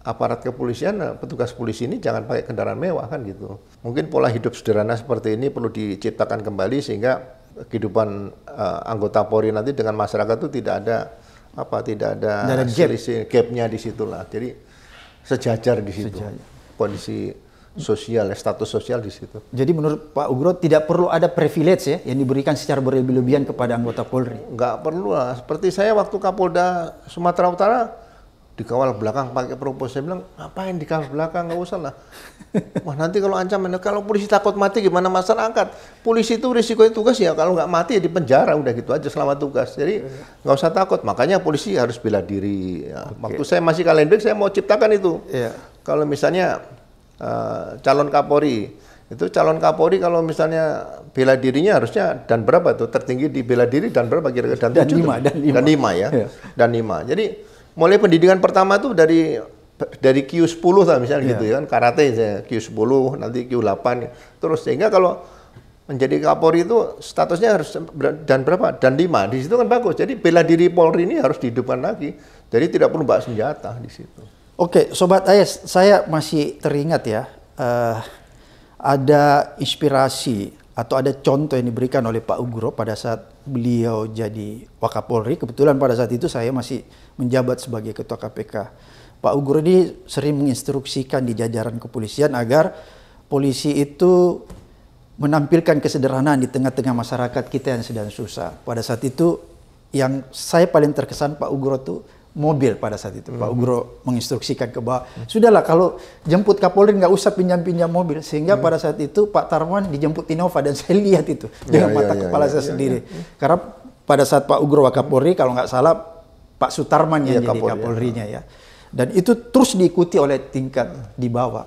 aparat kepolisian, eh, petugas polisi ini jangan pakai kendaraan mewah kan gitu. Mungkin pola hidup sederhana seperti ini perlu diciptakan kembali sehingga kehidupan uh, anggota Polri nanti dengan masyarakat itu tidak ada apa tidak ada, tidak ada gap. selisih gapnya di situlah. Jadi sejajar di situ sejajar. kondisi sosial, ya, status sosial di situ. Jadi menurut Pak Ugro tidak perlu ada privilege ya yang diberikan secara berlebihan kepada anggota Polri. Enggak perlu lah. Seperti saya waktu Kapolda Sumatera Utara dikawal belakang pakai propos saya bilang ngapain dikawal belakang nggak usah lah wah nanti kalau ancaman kalau polisi takut mati gimana masyarakat? angkat polisi itu risiko tugas ya kalau nggak mati ya di penjara udah gitu aja selama tugas jadi iya. nggak usah takut makanya polisi harus bela diri ya. waktu saya masih kalender saya mau ciptakan itu Ya. kalau misalnya Eh, calon Kapolri itu calon Kapolri kalau misalnya bela dirinya harusnya dan berapa tuh tertinggi di bela diri dan berapa kira-kira dan, dan lima dan lima dan lima ya iya. dan lima jadi mulai pendidikan pertama tuh dari dari Q10 lah misalnya yeah. gitu ya kan karate misalnya Q10 nanti Q8 terus sehingga kalau menjadi Kapolri itu statusnya harus dan berapa dan lima di situ kan bagus jadi bela diri Polri ini harus dihidupkan lagi jadi tidak perlu bawa senjata di situ Oke, okay, sobat Ayes, saya masih teringat ya uh, ada inspirasi atau ada contoh yang diberikan oleh Pak Ugro pada saat beliau jadi Wakapolri. Kebetulan pada saat itu saya masih menjabat sebagai Ketua KPK. Pak Ugro ini sering menginstruksikan di jajaran kepolisian agar polisi itu menampilkan kesederhanaan di tengah-tengah masyarakat kita yang sedang susah. Pada saat itu yang saya paling terkesan Pak Ugro tuh mobil pada saat itu. Hmm. Pak Ugro menginstruksikan ke bawah, sudahlah kalau jemput Kapolri nggak usah pinjam-pinjam mobil. Sehingga hmm. pada saat itu Pak Tarwan dijemput Innova dan saya lihat itu ya, dengan ya, mata ya, kepala ya, saya ya, sendiri. Ya, ya. Karena pada saat Pak Ugro Kapolri kalau nggak salah Pak Sutarman yang ya, jadi Kapolri, ya. Kapolrinya ya. ya. Dan itu terus diikuti oleh tingkat di bawah.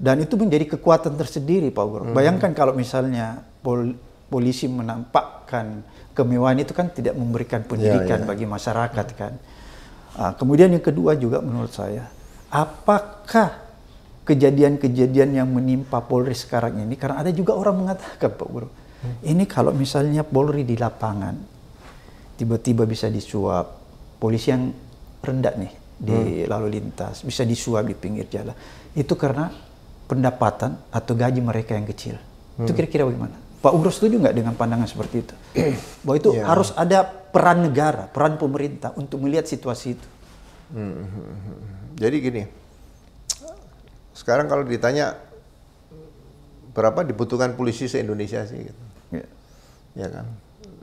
Dan itu menjadi kekuatan tersendiri Pak Ugro. Hmm. Bayangkan kalau misalnya pol polisi menampakkan kemewahan itu kan tidak memberikan pendidikan ya, ya. bagi masyarakat kan. Nah, kemudian yang kedua juga menurut saya, apakah kejadian-kejadian yang menimpa Polri sekarang ini, karena ada juga orang mengatakan Pak Guru, ini kalau misalnya Polri di lapangan, tiba-tiba bisa disuap, polisi yang rendah nih di hmm. lalu lintas, bisa disuap di pinggir jalan, itu karena pendapatan atau gaji mereka yang kecil. Hmm. Itu kira-kira bagaimana? Pak Uro setuju nggak dengan pandangan seperti itu? Bahwa itu yeah. harus ada peran negara, peran pemerintah untuk melihat situasi itu. Hmm, hmm, hmm, hmm. Jadi gini, sekarang kalau ditanya berapa dibutuhkan polisi se-Indonesia sih? Gitu. Yeah. Ya kan?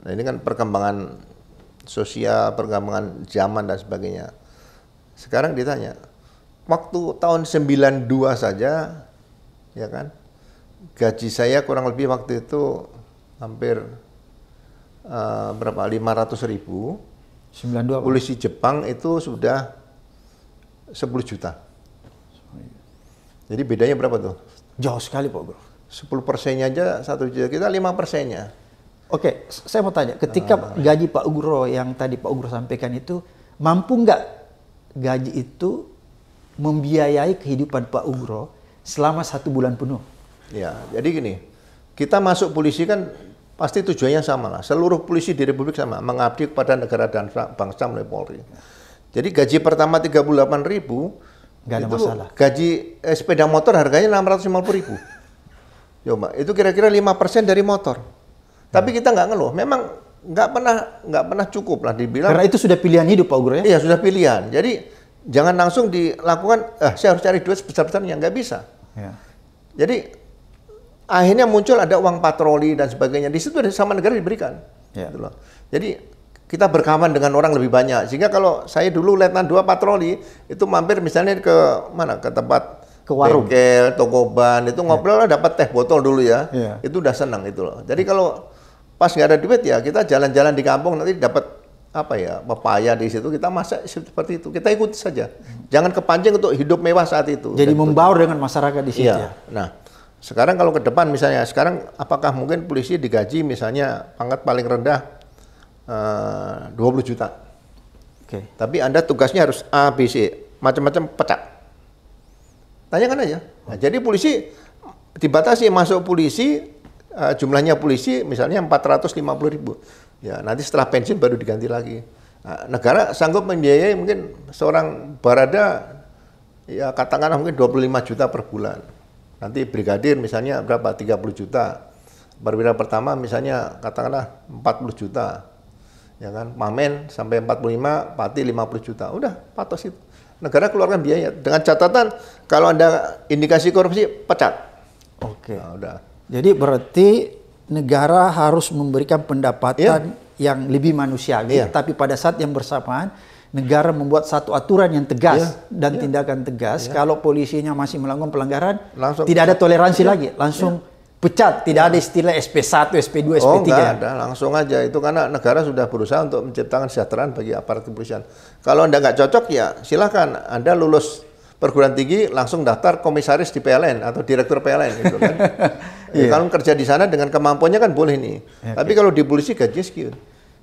Nah ini kan perkembangan sosial, perkembangan zaman dan sebagainya. Sekarang ditanya, waktu tahun 92 saja, ya kan? gaji saya kurang lebih waktu itu hampir uh, berapa 500 ribu 92 polisi Jepang itu sudah 10 juta jadi bedanya berapa tuh jauh sekali Pak Bro 10 persennya aja satu juta kita 5 persennya oke saya mau tanya ketika uh, gaji Pak Ugro yang tadi Pak Ugro sampaikan itu mampu nggak gaji itu membiayai kehidupan Pak Ugro selama satu bulan penuh? Ya, jadi gini, kita masuk polisi kan pasti tujuannya sama lah. Seluruh polisi di Republik sama, mengabdi kepada negara dan bangsa melalui Polri. Jadi gaji pertama 38.000 ribu, Gak ada itu masalah. gaji eh, sepeda motor harganya 650 ribu. Coba, itu kira-kira 5% dari motor. Tapi kita nggak ngeluh. Memang nggak pernah nggak pernah cukup lah dibilang. Karena itu sudah pilihan hidup Pak Guru ya? Iya sudah pilihan. Jadi jangan langsung dilakukan. Eh, saya harus cari duit sebesar besarnya nggak bisa. Ya. Jadi akhirnya muncul ada uang patroli dan sebagainya. Di situ sama negara diberikan. Yeah. Gitu Jadi kita berkawan dengan orang lebih banyak. Sehingga kalau saya dulu letnan dua patroli itu mampir misalnya ke mana ke tempat ke warung, bengkel, toko ban itu ya. ngobrol yeah. lah dapat teh botol dulu ya. Yeah. Itu udah senang itu loh. Jadi kalau pas nggak ada duit ya kita jalan-jalan di kampung nanti dapat apa ya pepaya di situ kita masak seperti itu kita ikut saja jangan kepancing untuk hidup mewah saat itu jadi gitu. membaur dengan masyarakat di situ ya. ya. nah sekarang kalau ke depan misalnya, sekarang apakah mungkin polisi digaji misalnya pangkat paling rendah eh, uh, 20 juta. Okay. Tapi Anda tugasnya harus A, B, C, macam-macam pecah. Tanyakan aja. Nah, hmm. jadi polisi dibatasi masuk polisi uh, jumlahnya polisi misalnya 450 ribu. Ya, nanti setelah pensiun baru diganti lagi. Nah, negara sanggup membiayai mungkin seorang barada ya katakanlah mungkin 25 juta per bulan Nanti brigadir misalnya berapa? 30 juta. Perwira pertama misalnya katakanlah 40 juta. Ya kan? Mamen sampai 45, Pati 50 juta. Udah, patos itu. Negara keluarkan biaya dengan catatan kalau ada indikasi korupsi pecat. Oke. Nah, udah. Jadi berarti negara harus memberikan pendapatan yeah. yang lebih manusiawi, yeah. tapi pada saat yang bersamaan negara membuat satu aturan yang tegas yeah. dan yeah. tindakan tegas. Yeah. Kalau polisinya masih melakukan pelanggaran, langsung tidak ada toleransi yeah. lagi, langsung yeah. pecat. Tidak yeah. ada istilah SP1, SP2, oh, SP3. Oh, ada, langsung aja. Itu karena negara sudah berusaha untuk menciptakan kesejahteraan bagi aparat kepolisian. Kalau Anda nggak cocok ya silakan Anda lulus perguruan tinggi langsung daftar komisaris di PLN atau direktur PLN gitu kan. yeah. Iya. Kalau kerja di sana dengan kemampuannya kan boleh nih. Okay. Tapi kalau di polisi gaji sekian.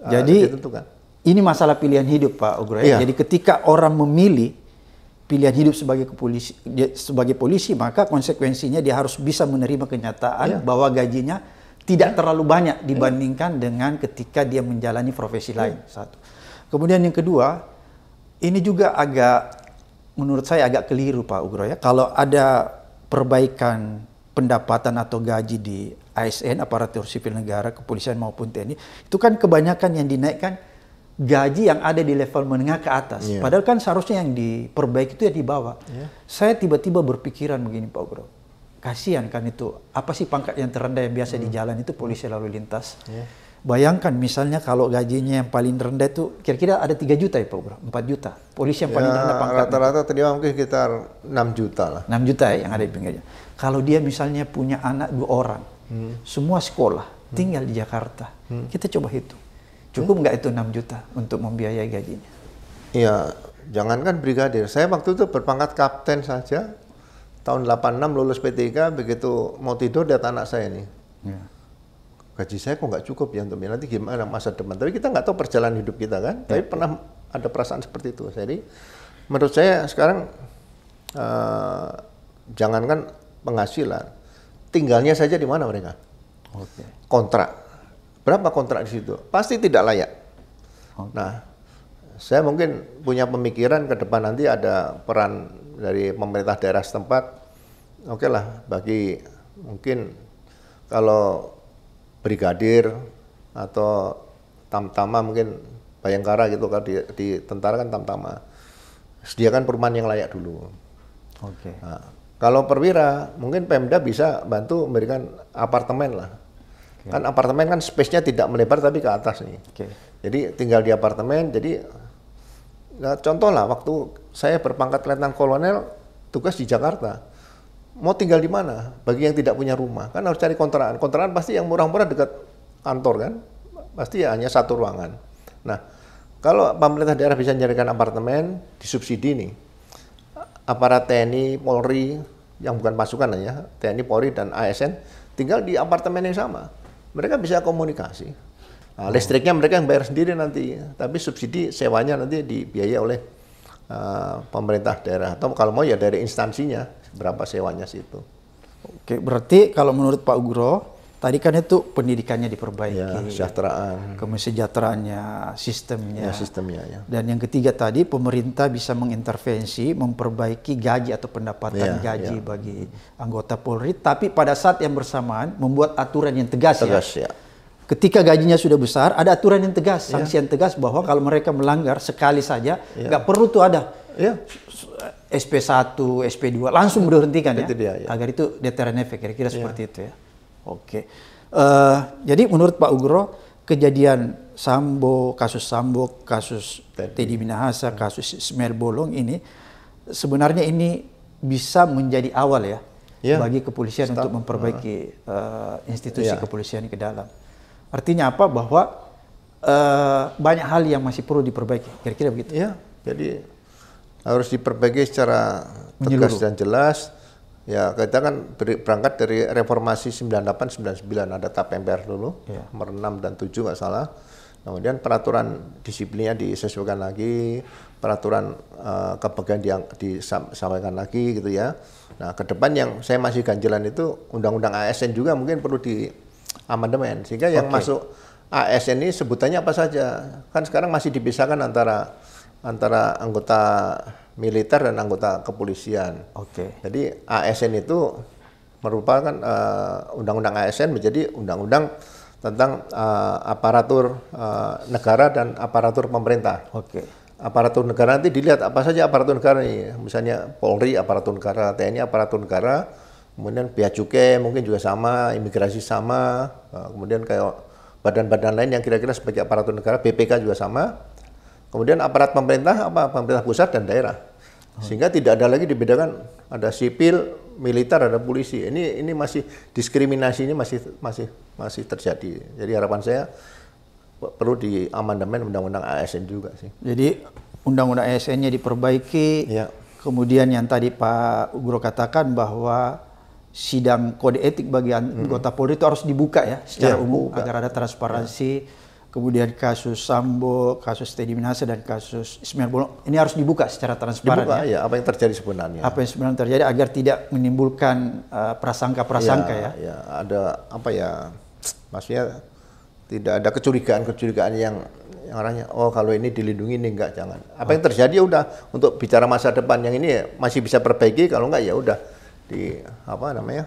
Jadi uh, ini masalah pilihan hidup Pak Ugra. Ya. Iya. Jadi ketika orang memilih pilihan hidup sebagai polisi sebagai polisi maka konsekuensinya dia harus bisa menerima kenyataan ya. bahwa gajinya tidak ya. terlalu banyak iya. dibandingkan ya. dengan ketika dia menjalani profesi ya. lain. Satu. Kemudian yang kedua, ini juga agak menurut saya agak keliru Pak Ugro ya. Kalau ada perbaikan pendapatan atau gaji di ASN, aparatur sipil negara, kepolisian maupun TNI, itu kan kebanyakan yang dinaikkan gaji yang ada di level menengah ke atas. Yeah. Padahal kan seharusnya yang diperbaiki itu ya di bawah. Yeah. Saya tiba-tiba berpikiran begini Pak Bro, kasihan kan itu apa sih pangkat yang terendah yang biasa mm. di hmm. jalan itu polisi lalu lintas. Yeah. Bayangkan misalnya kalau gajinya yang paling rendah itu kira-kira ada 3 juta ya Pak Bro, 4 juta. Polisi yang paling ya, rendah pangkat. Rata-rata terima mungkin sekitar 6 juta lah. 6 juta ya yang ada di pinggirnya. Kalau dia misalnya punya anak dua orang, hmm. semua sekolah, hmm. tinggal di Jakarta. Hmm. Kita coba hitung Cukup nggak itu 6 juta untuk membiayai gajinya? Iya, jangankan brigadir. Saya waktu itu berpangkat kapten saja. Tahun 86 lulus P3, begitu mau tidur dia anak saya ini. Ya. Gaji saya kok nggak cukup ya untuk nanti gimana masa depan. Tapi kita nggak tahu perjalanan hidup kita kan. Ya. Tapi iya. pernah ada perasaan seperti itu. Jadi menurut saya sekarang uh, jangankan penghasilan, tinggalnya saja di mana mereka? Okay. Kontrak Berapa kontrak di situ? Pasti tidak layak. Nah, saya mungkin punya pemikiran ke depan nanti ada peran dari pemerintah daerah setempat. Oke okay lah, bagi mungkin kalau brigadir atau tamtama mungkin bayangkara gitu kalau di, di tentara kan tamtama sediakan perumahan yang layak dulu. Oke. Okay. Nah, kalau perwira mungkin Pemda bisa bantu memberikan apartemen lah Okay. Ya. Kan apartemen kan space-nya tidak melebar tapi ke atas nih. Okay. Jadi tinggal di apartemen. Jadi nah, contoh lah waktu saya berpangkat letnan kolonel tugas di Jakarta. Mau tinggal di mana? Bagi yang tidak punya rumah kan harus cari kontrakan. Kontrakan pasti yang murah-murah dekat kantor kan. Pasti ya hanya satu ruangan. Nah, kalau pemerintah daerah bisa menjadikan apartemen disubsidi nih. Aparat TNI, Polri, yang bukan pasukan ya, TNI, Polri, dan ASN tinggal di apartemen yang sama mereka bisa komunikasi. Nah, listriknya mereka yang bayar sendiri nanti, tapi subsidi sewanya nanti dibiayai oleh uh, pemerintah daerah atau kalau mau ya dari instansinya berapa sewanya situ. Oke, berarti kalau menurut Pak Ugro Tadi kan itu pendidikannya diperbaiki, ya, kesejahteraan, kemesejahteraannya, sistemnya, ya, sistemnya. Ya. Dan yang ketiga tadi pemerintah bisa mengintervensi, memperbaiki gaji atau pendapatan ya, gaji ya. bagi anggota Polri, tapi pada saat yang bersamaan membuat aturan yang tegas, ya. tegas ya. ya. Ketika gajinya sudah besar, ada aturan yang tegas, ya. sanksi yang tegas bahwa kalau mereka melanggar sekali saja, ya. nggak ya. perlu tuh ada. Ya. SP1, SP2 langsung berhentikan ya. Itu dia, ya. Agar itu deteran efek kira-kira ya. seperti itu ya. Oke. Uh, jadi menurut Pak Ugro kejadian Sambo, kasus Sambo, kasus Teddy Minahasa, hmm. kasus Ismail Bolong ini sebenarnya ini bisa menjadi awal ya yeah. bagi kepolisian Stop. untuk memperbaiki uh, institusi yeah. kepolisian ke dalam. Artinya apa? Bahwa uh, banyak hal yang masih perlu diperbaiki. Kira-kira begitu. Ya, jadi harus diperbaiki secara tegas dan jelas Ya, kita kan berangkat dari reformasi 98 99 ada TAP MPR dulu, ya. nomor 6 dan 7 nggak salah. Kemudian peraturan disiplinnya disesuaikan lagi, peraturan uh, eh, kebagian yang disampaikan lagi gitu ya. Nah, ke depan yang saya masih ganjelan itu undang-undang ASN juga mungkin perlu di amandemen sehingga yang okay. masuk ASN ini sebutannya apa saja. Kan sekarang masih dipisahkan antara antara anggota militer dan anggota kepolisian. Oke. Okay. Jadi ASN itu merupakan eh, undang-undang uh, ASN menjadi undang-undang tentang uh, aparatur uh, negara dan aparatur pemerintah. Oke. Okay. Aparatur negara nanti dilihat apa saja aparatur negara ini, misalnya Polri aparatur negara, TNI aparatur negara, kemudian pihak cukai mungkin juga sama, imigrasi sama, uh, kemudian kayak badan-badan lain yang kira-kira sebagai aparatur negara, BPK juga sama. Kemudian aparat pemerintah apa pemerintah pusat dan daerah. Sehingga tidak ada lagi dibedakan ada sipil, militer, ada polisi. Ini ini masih diskriminasi ini masih masih masih terjadi. Jadi harapan saya perlu di amandemen undang-undang ASN juga sih. Jadi undang-undang ASN-nya diperbaiki. Ya. Kemudian yang tadi Pak Guru katakan bahwa sidang kode etik bagian hmm. anggota -hmm. Polri itu harus dibuka ya secara ya, umum buka. agar ada transparansi. Ya kemudian kasus Sambo, kasus Teddy Minahasa dan kasus Ismail Bolong ini harus dibuka secara transparan dibuka, ya. ya. Apa yang terjadi sebenarnya? Apa yang sebenarnya terjadi agar tidak menimbulkan prasangka eh, prasangka-prasangka ya, ya. Ya, ada apa ya? Maksudnya tidak ada kecurigaan-kecurigaan yang yang orangnya oh kalau ini dilindungi ini enggak jangan apa yang oh. terjadi ya udah untuk bicara masa depan yang ini ya, masih bisa perbaiki kalau enggak ya udah di apa namanya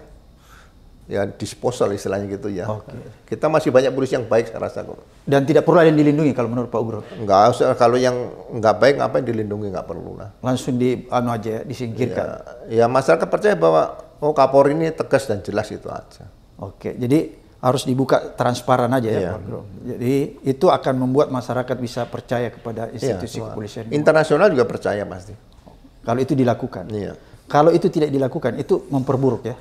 ya disposal istilahnya gitu ya. Okay. Kita masih banyak polisi yang baik saya rasa kok. Dan tidak perlu ada yang dilindungi kalau menurut Pak Ugro? Enggak, kalau yang enggak baik apa yang dilindungi enggak perlu lah. Langsung di anu aja ya, disingkirkan. Ya, ya masyarakat percaya bahwa oh Kapolri ini tegas dan jelas itu aja. Oke, jadi harus dibuka transparan aja ya, ya. Pak Ugro. Jadi itu akan membuat masyarakat bisa percaya kepada iya, institusi ya, kepolisian. Internasional juga percaya pasti. Kalau itu dilakukan. Iya. Kalau itu tidak dilakukan itu memperburuk ya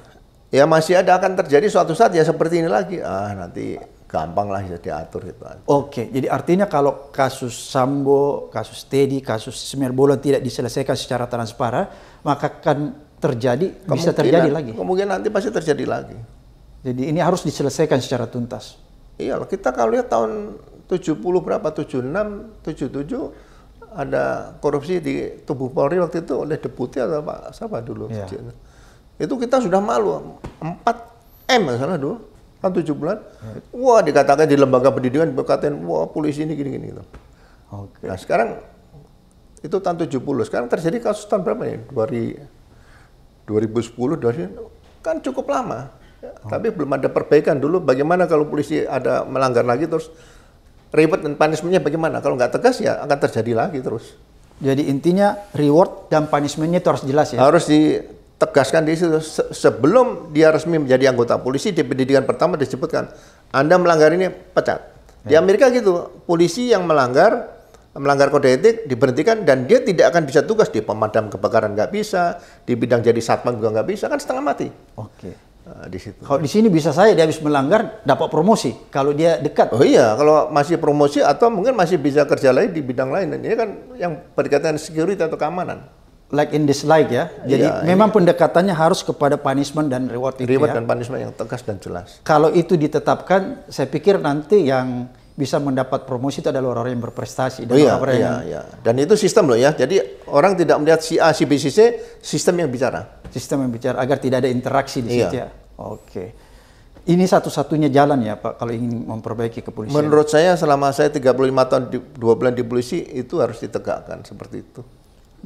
ya masih ada akan terjadi suatu saat ya seperti ini lagi. Ah nanti gampang lah bisa ya diatur gitu. Oke, jadi artinya kalau kasus Sambo, kasus Teddy, kasus Semir Bolon tidak diselesaikan secara transparan, maka akan terjadi kemungkinan, bisa terjadi lagi. Kemungkinan nanti pasti terjadi lagi. Jadi ini harus diselesaikan secara tuntas. Iya, kita kalau lihat tahun 70 berapa 76, 77 ada korupsi di tubuh Polri waktu itu oleh deputi atau Pak siapa dulu? Iya itu kita sudah malu 4 M salah dulu kan tujuh bulan hmm. wah dikatakan di lembaga pendidikan berkatain wah polisi ini gini gini gitu. Okay. Nah sekarang itu tahun 70 sekarang terjadi kasus tahun berapa nih 2010 sepuluh kan cukup lama ya, oh. tapi belum ada perbaikan dulu bagaimana kalau polisi ada melanggar lagi terus reward dan punishmentnya bagaimana kalau nggak tegas ya akan terjadi lagi terus jadi intinya reward dan punishmentnya itu harus jelas ya harus di tegaskan di situ sebelum dia resmi menjadi anggota polisi di pendidikan pertama disebutkan Anda melanggar ini pecat. Di ya. Amerika gitu, polisi yang melanggar melanggar kode etik diberhentikan dan dia tidak akan bisa tugas di pemadam kebakaran nggak bisa, di bidang jadi satpam juga nggak bisa kan setengah mati. Oke. Nah, di situ. Kalau di sini bisa saya dia habis melanggar dapat promosi kalau dia dekat. Oh iya, kalau masih promosi atau mungkin masih bisa kerja lain di bidang lain. Dan Ini kan yang berkaitan security atau keamanan like and dislike ya. Jadi ya, memang iya. pendekatannya harus kepada punishment dan reward itu Reward ya. dan punishment yang tegas dan jelas. Kalau itu ditetapkan, saya pikir nanti yang bisa mendapat promosi itu adalah orang-orang yang berprestasi dan oh, iya, orang iya, iya. dan itu sistem loh ya. Jadi orang tidak melihat si A si B si C, sistem yang bicara. Sistem yang bicara agar tidak ada interaksi di iya. situ ya. Oke. Ini satu-satunya jalan ya Pak kalau ingin memperbaiki kepolisian. Menurut saya selama saya 35 tahun di, 2 bulan di polisi itu harus ditegakkan seperti itu.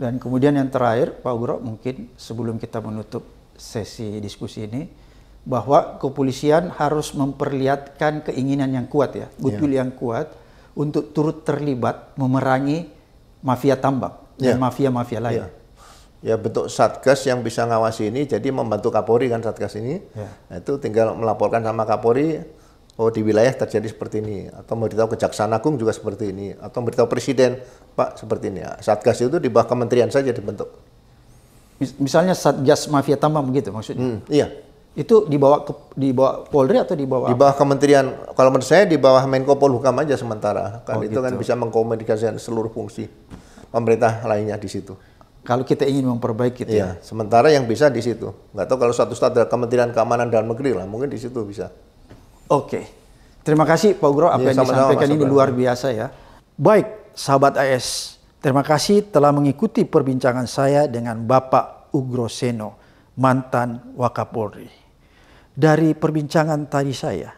Dan kemudian yang terakhir, Pak Guro, mungkin sebelum kita menutup sesi diskusi ini, bahwa kepolisian harus memperlihatkan keinginan yang kuat ya, butuh ya. yeah. yang kuat untuk turut terlibat memerangi mafia tambang yeah. dan ya. mafia-mafia lain. Yeah. Ya bentuk satgas yang bisa ngawasi ini, jadi membantu Kapolri kan satgas ini, yeah. Ya. itu tinggal melaporkan sama Kapolri, oh di wilayah terjadi seperti ini atau memberitahu kejaksaan agung juga seperti ini atau memberitahu presiden pak seperti ini satgas itu di bawah kementerian saja dibentuk misalnya satgas mafia tambang begitu maksudnya hmm, iya itu dibawa ke dibawa Polri atau dibawa di bawah kementerian kalau menurut saya di bawah Menko Polhukam aja sementara kan oh, itu kan gitu. kan bisa mengkomunikasikan seluruh fungsi pemerintah lainnya di situ kalau kita ingin memperbaiki itu iya, ya sementara yang bisa di situ nggak tahu kalau suatu saat ada Kementerian Keamanan Dalam Negeri lah mungkin di situ bisa Oke. Terima kasih Pak Ugro apa ya, yang sama disampaikan sama, ini luar biasa ya. Baik, sahabat AS. Terima kasih telah mengikuti perbincangan saya dengan Bapak Ugro Seno, mantan Wakapolri. Dari perbincangan tadi saya,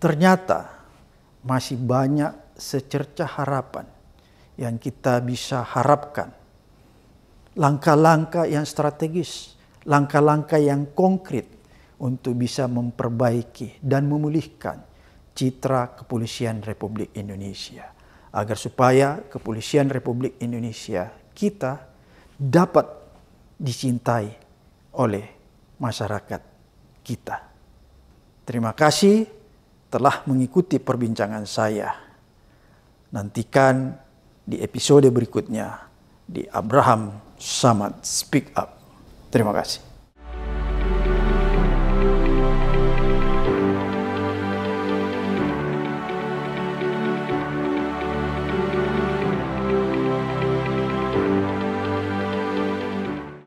ternyata masih banyak secerca harapan yang kita bisa harapkan. Langkah-langkah yang strategis, langkah-langkah yang konkret untuk bisa memperbaiki dan memulihkan citra kepolisian Republik Indonesia agar supaya kepolisian Republik Indonesia kita dapat dicintai oleh masyarakat kita. Terima kasih telah mengikuti perbincangan saya. Nantikan di episode berikutnya di Abraham Samad Speak Up. Terima kasih.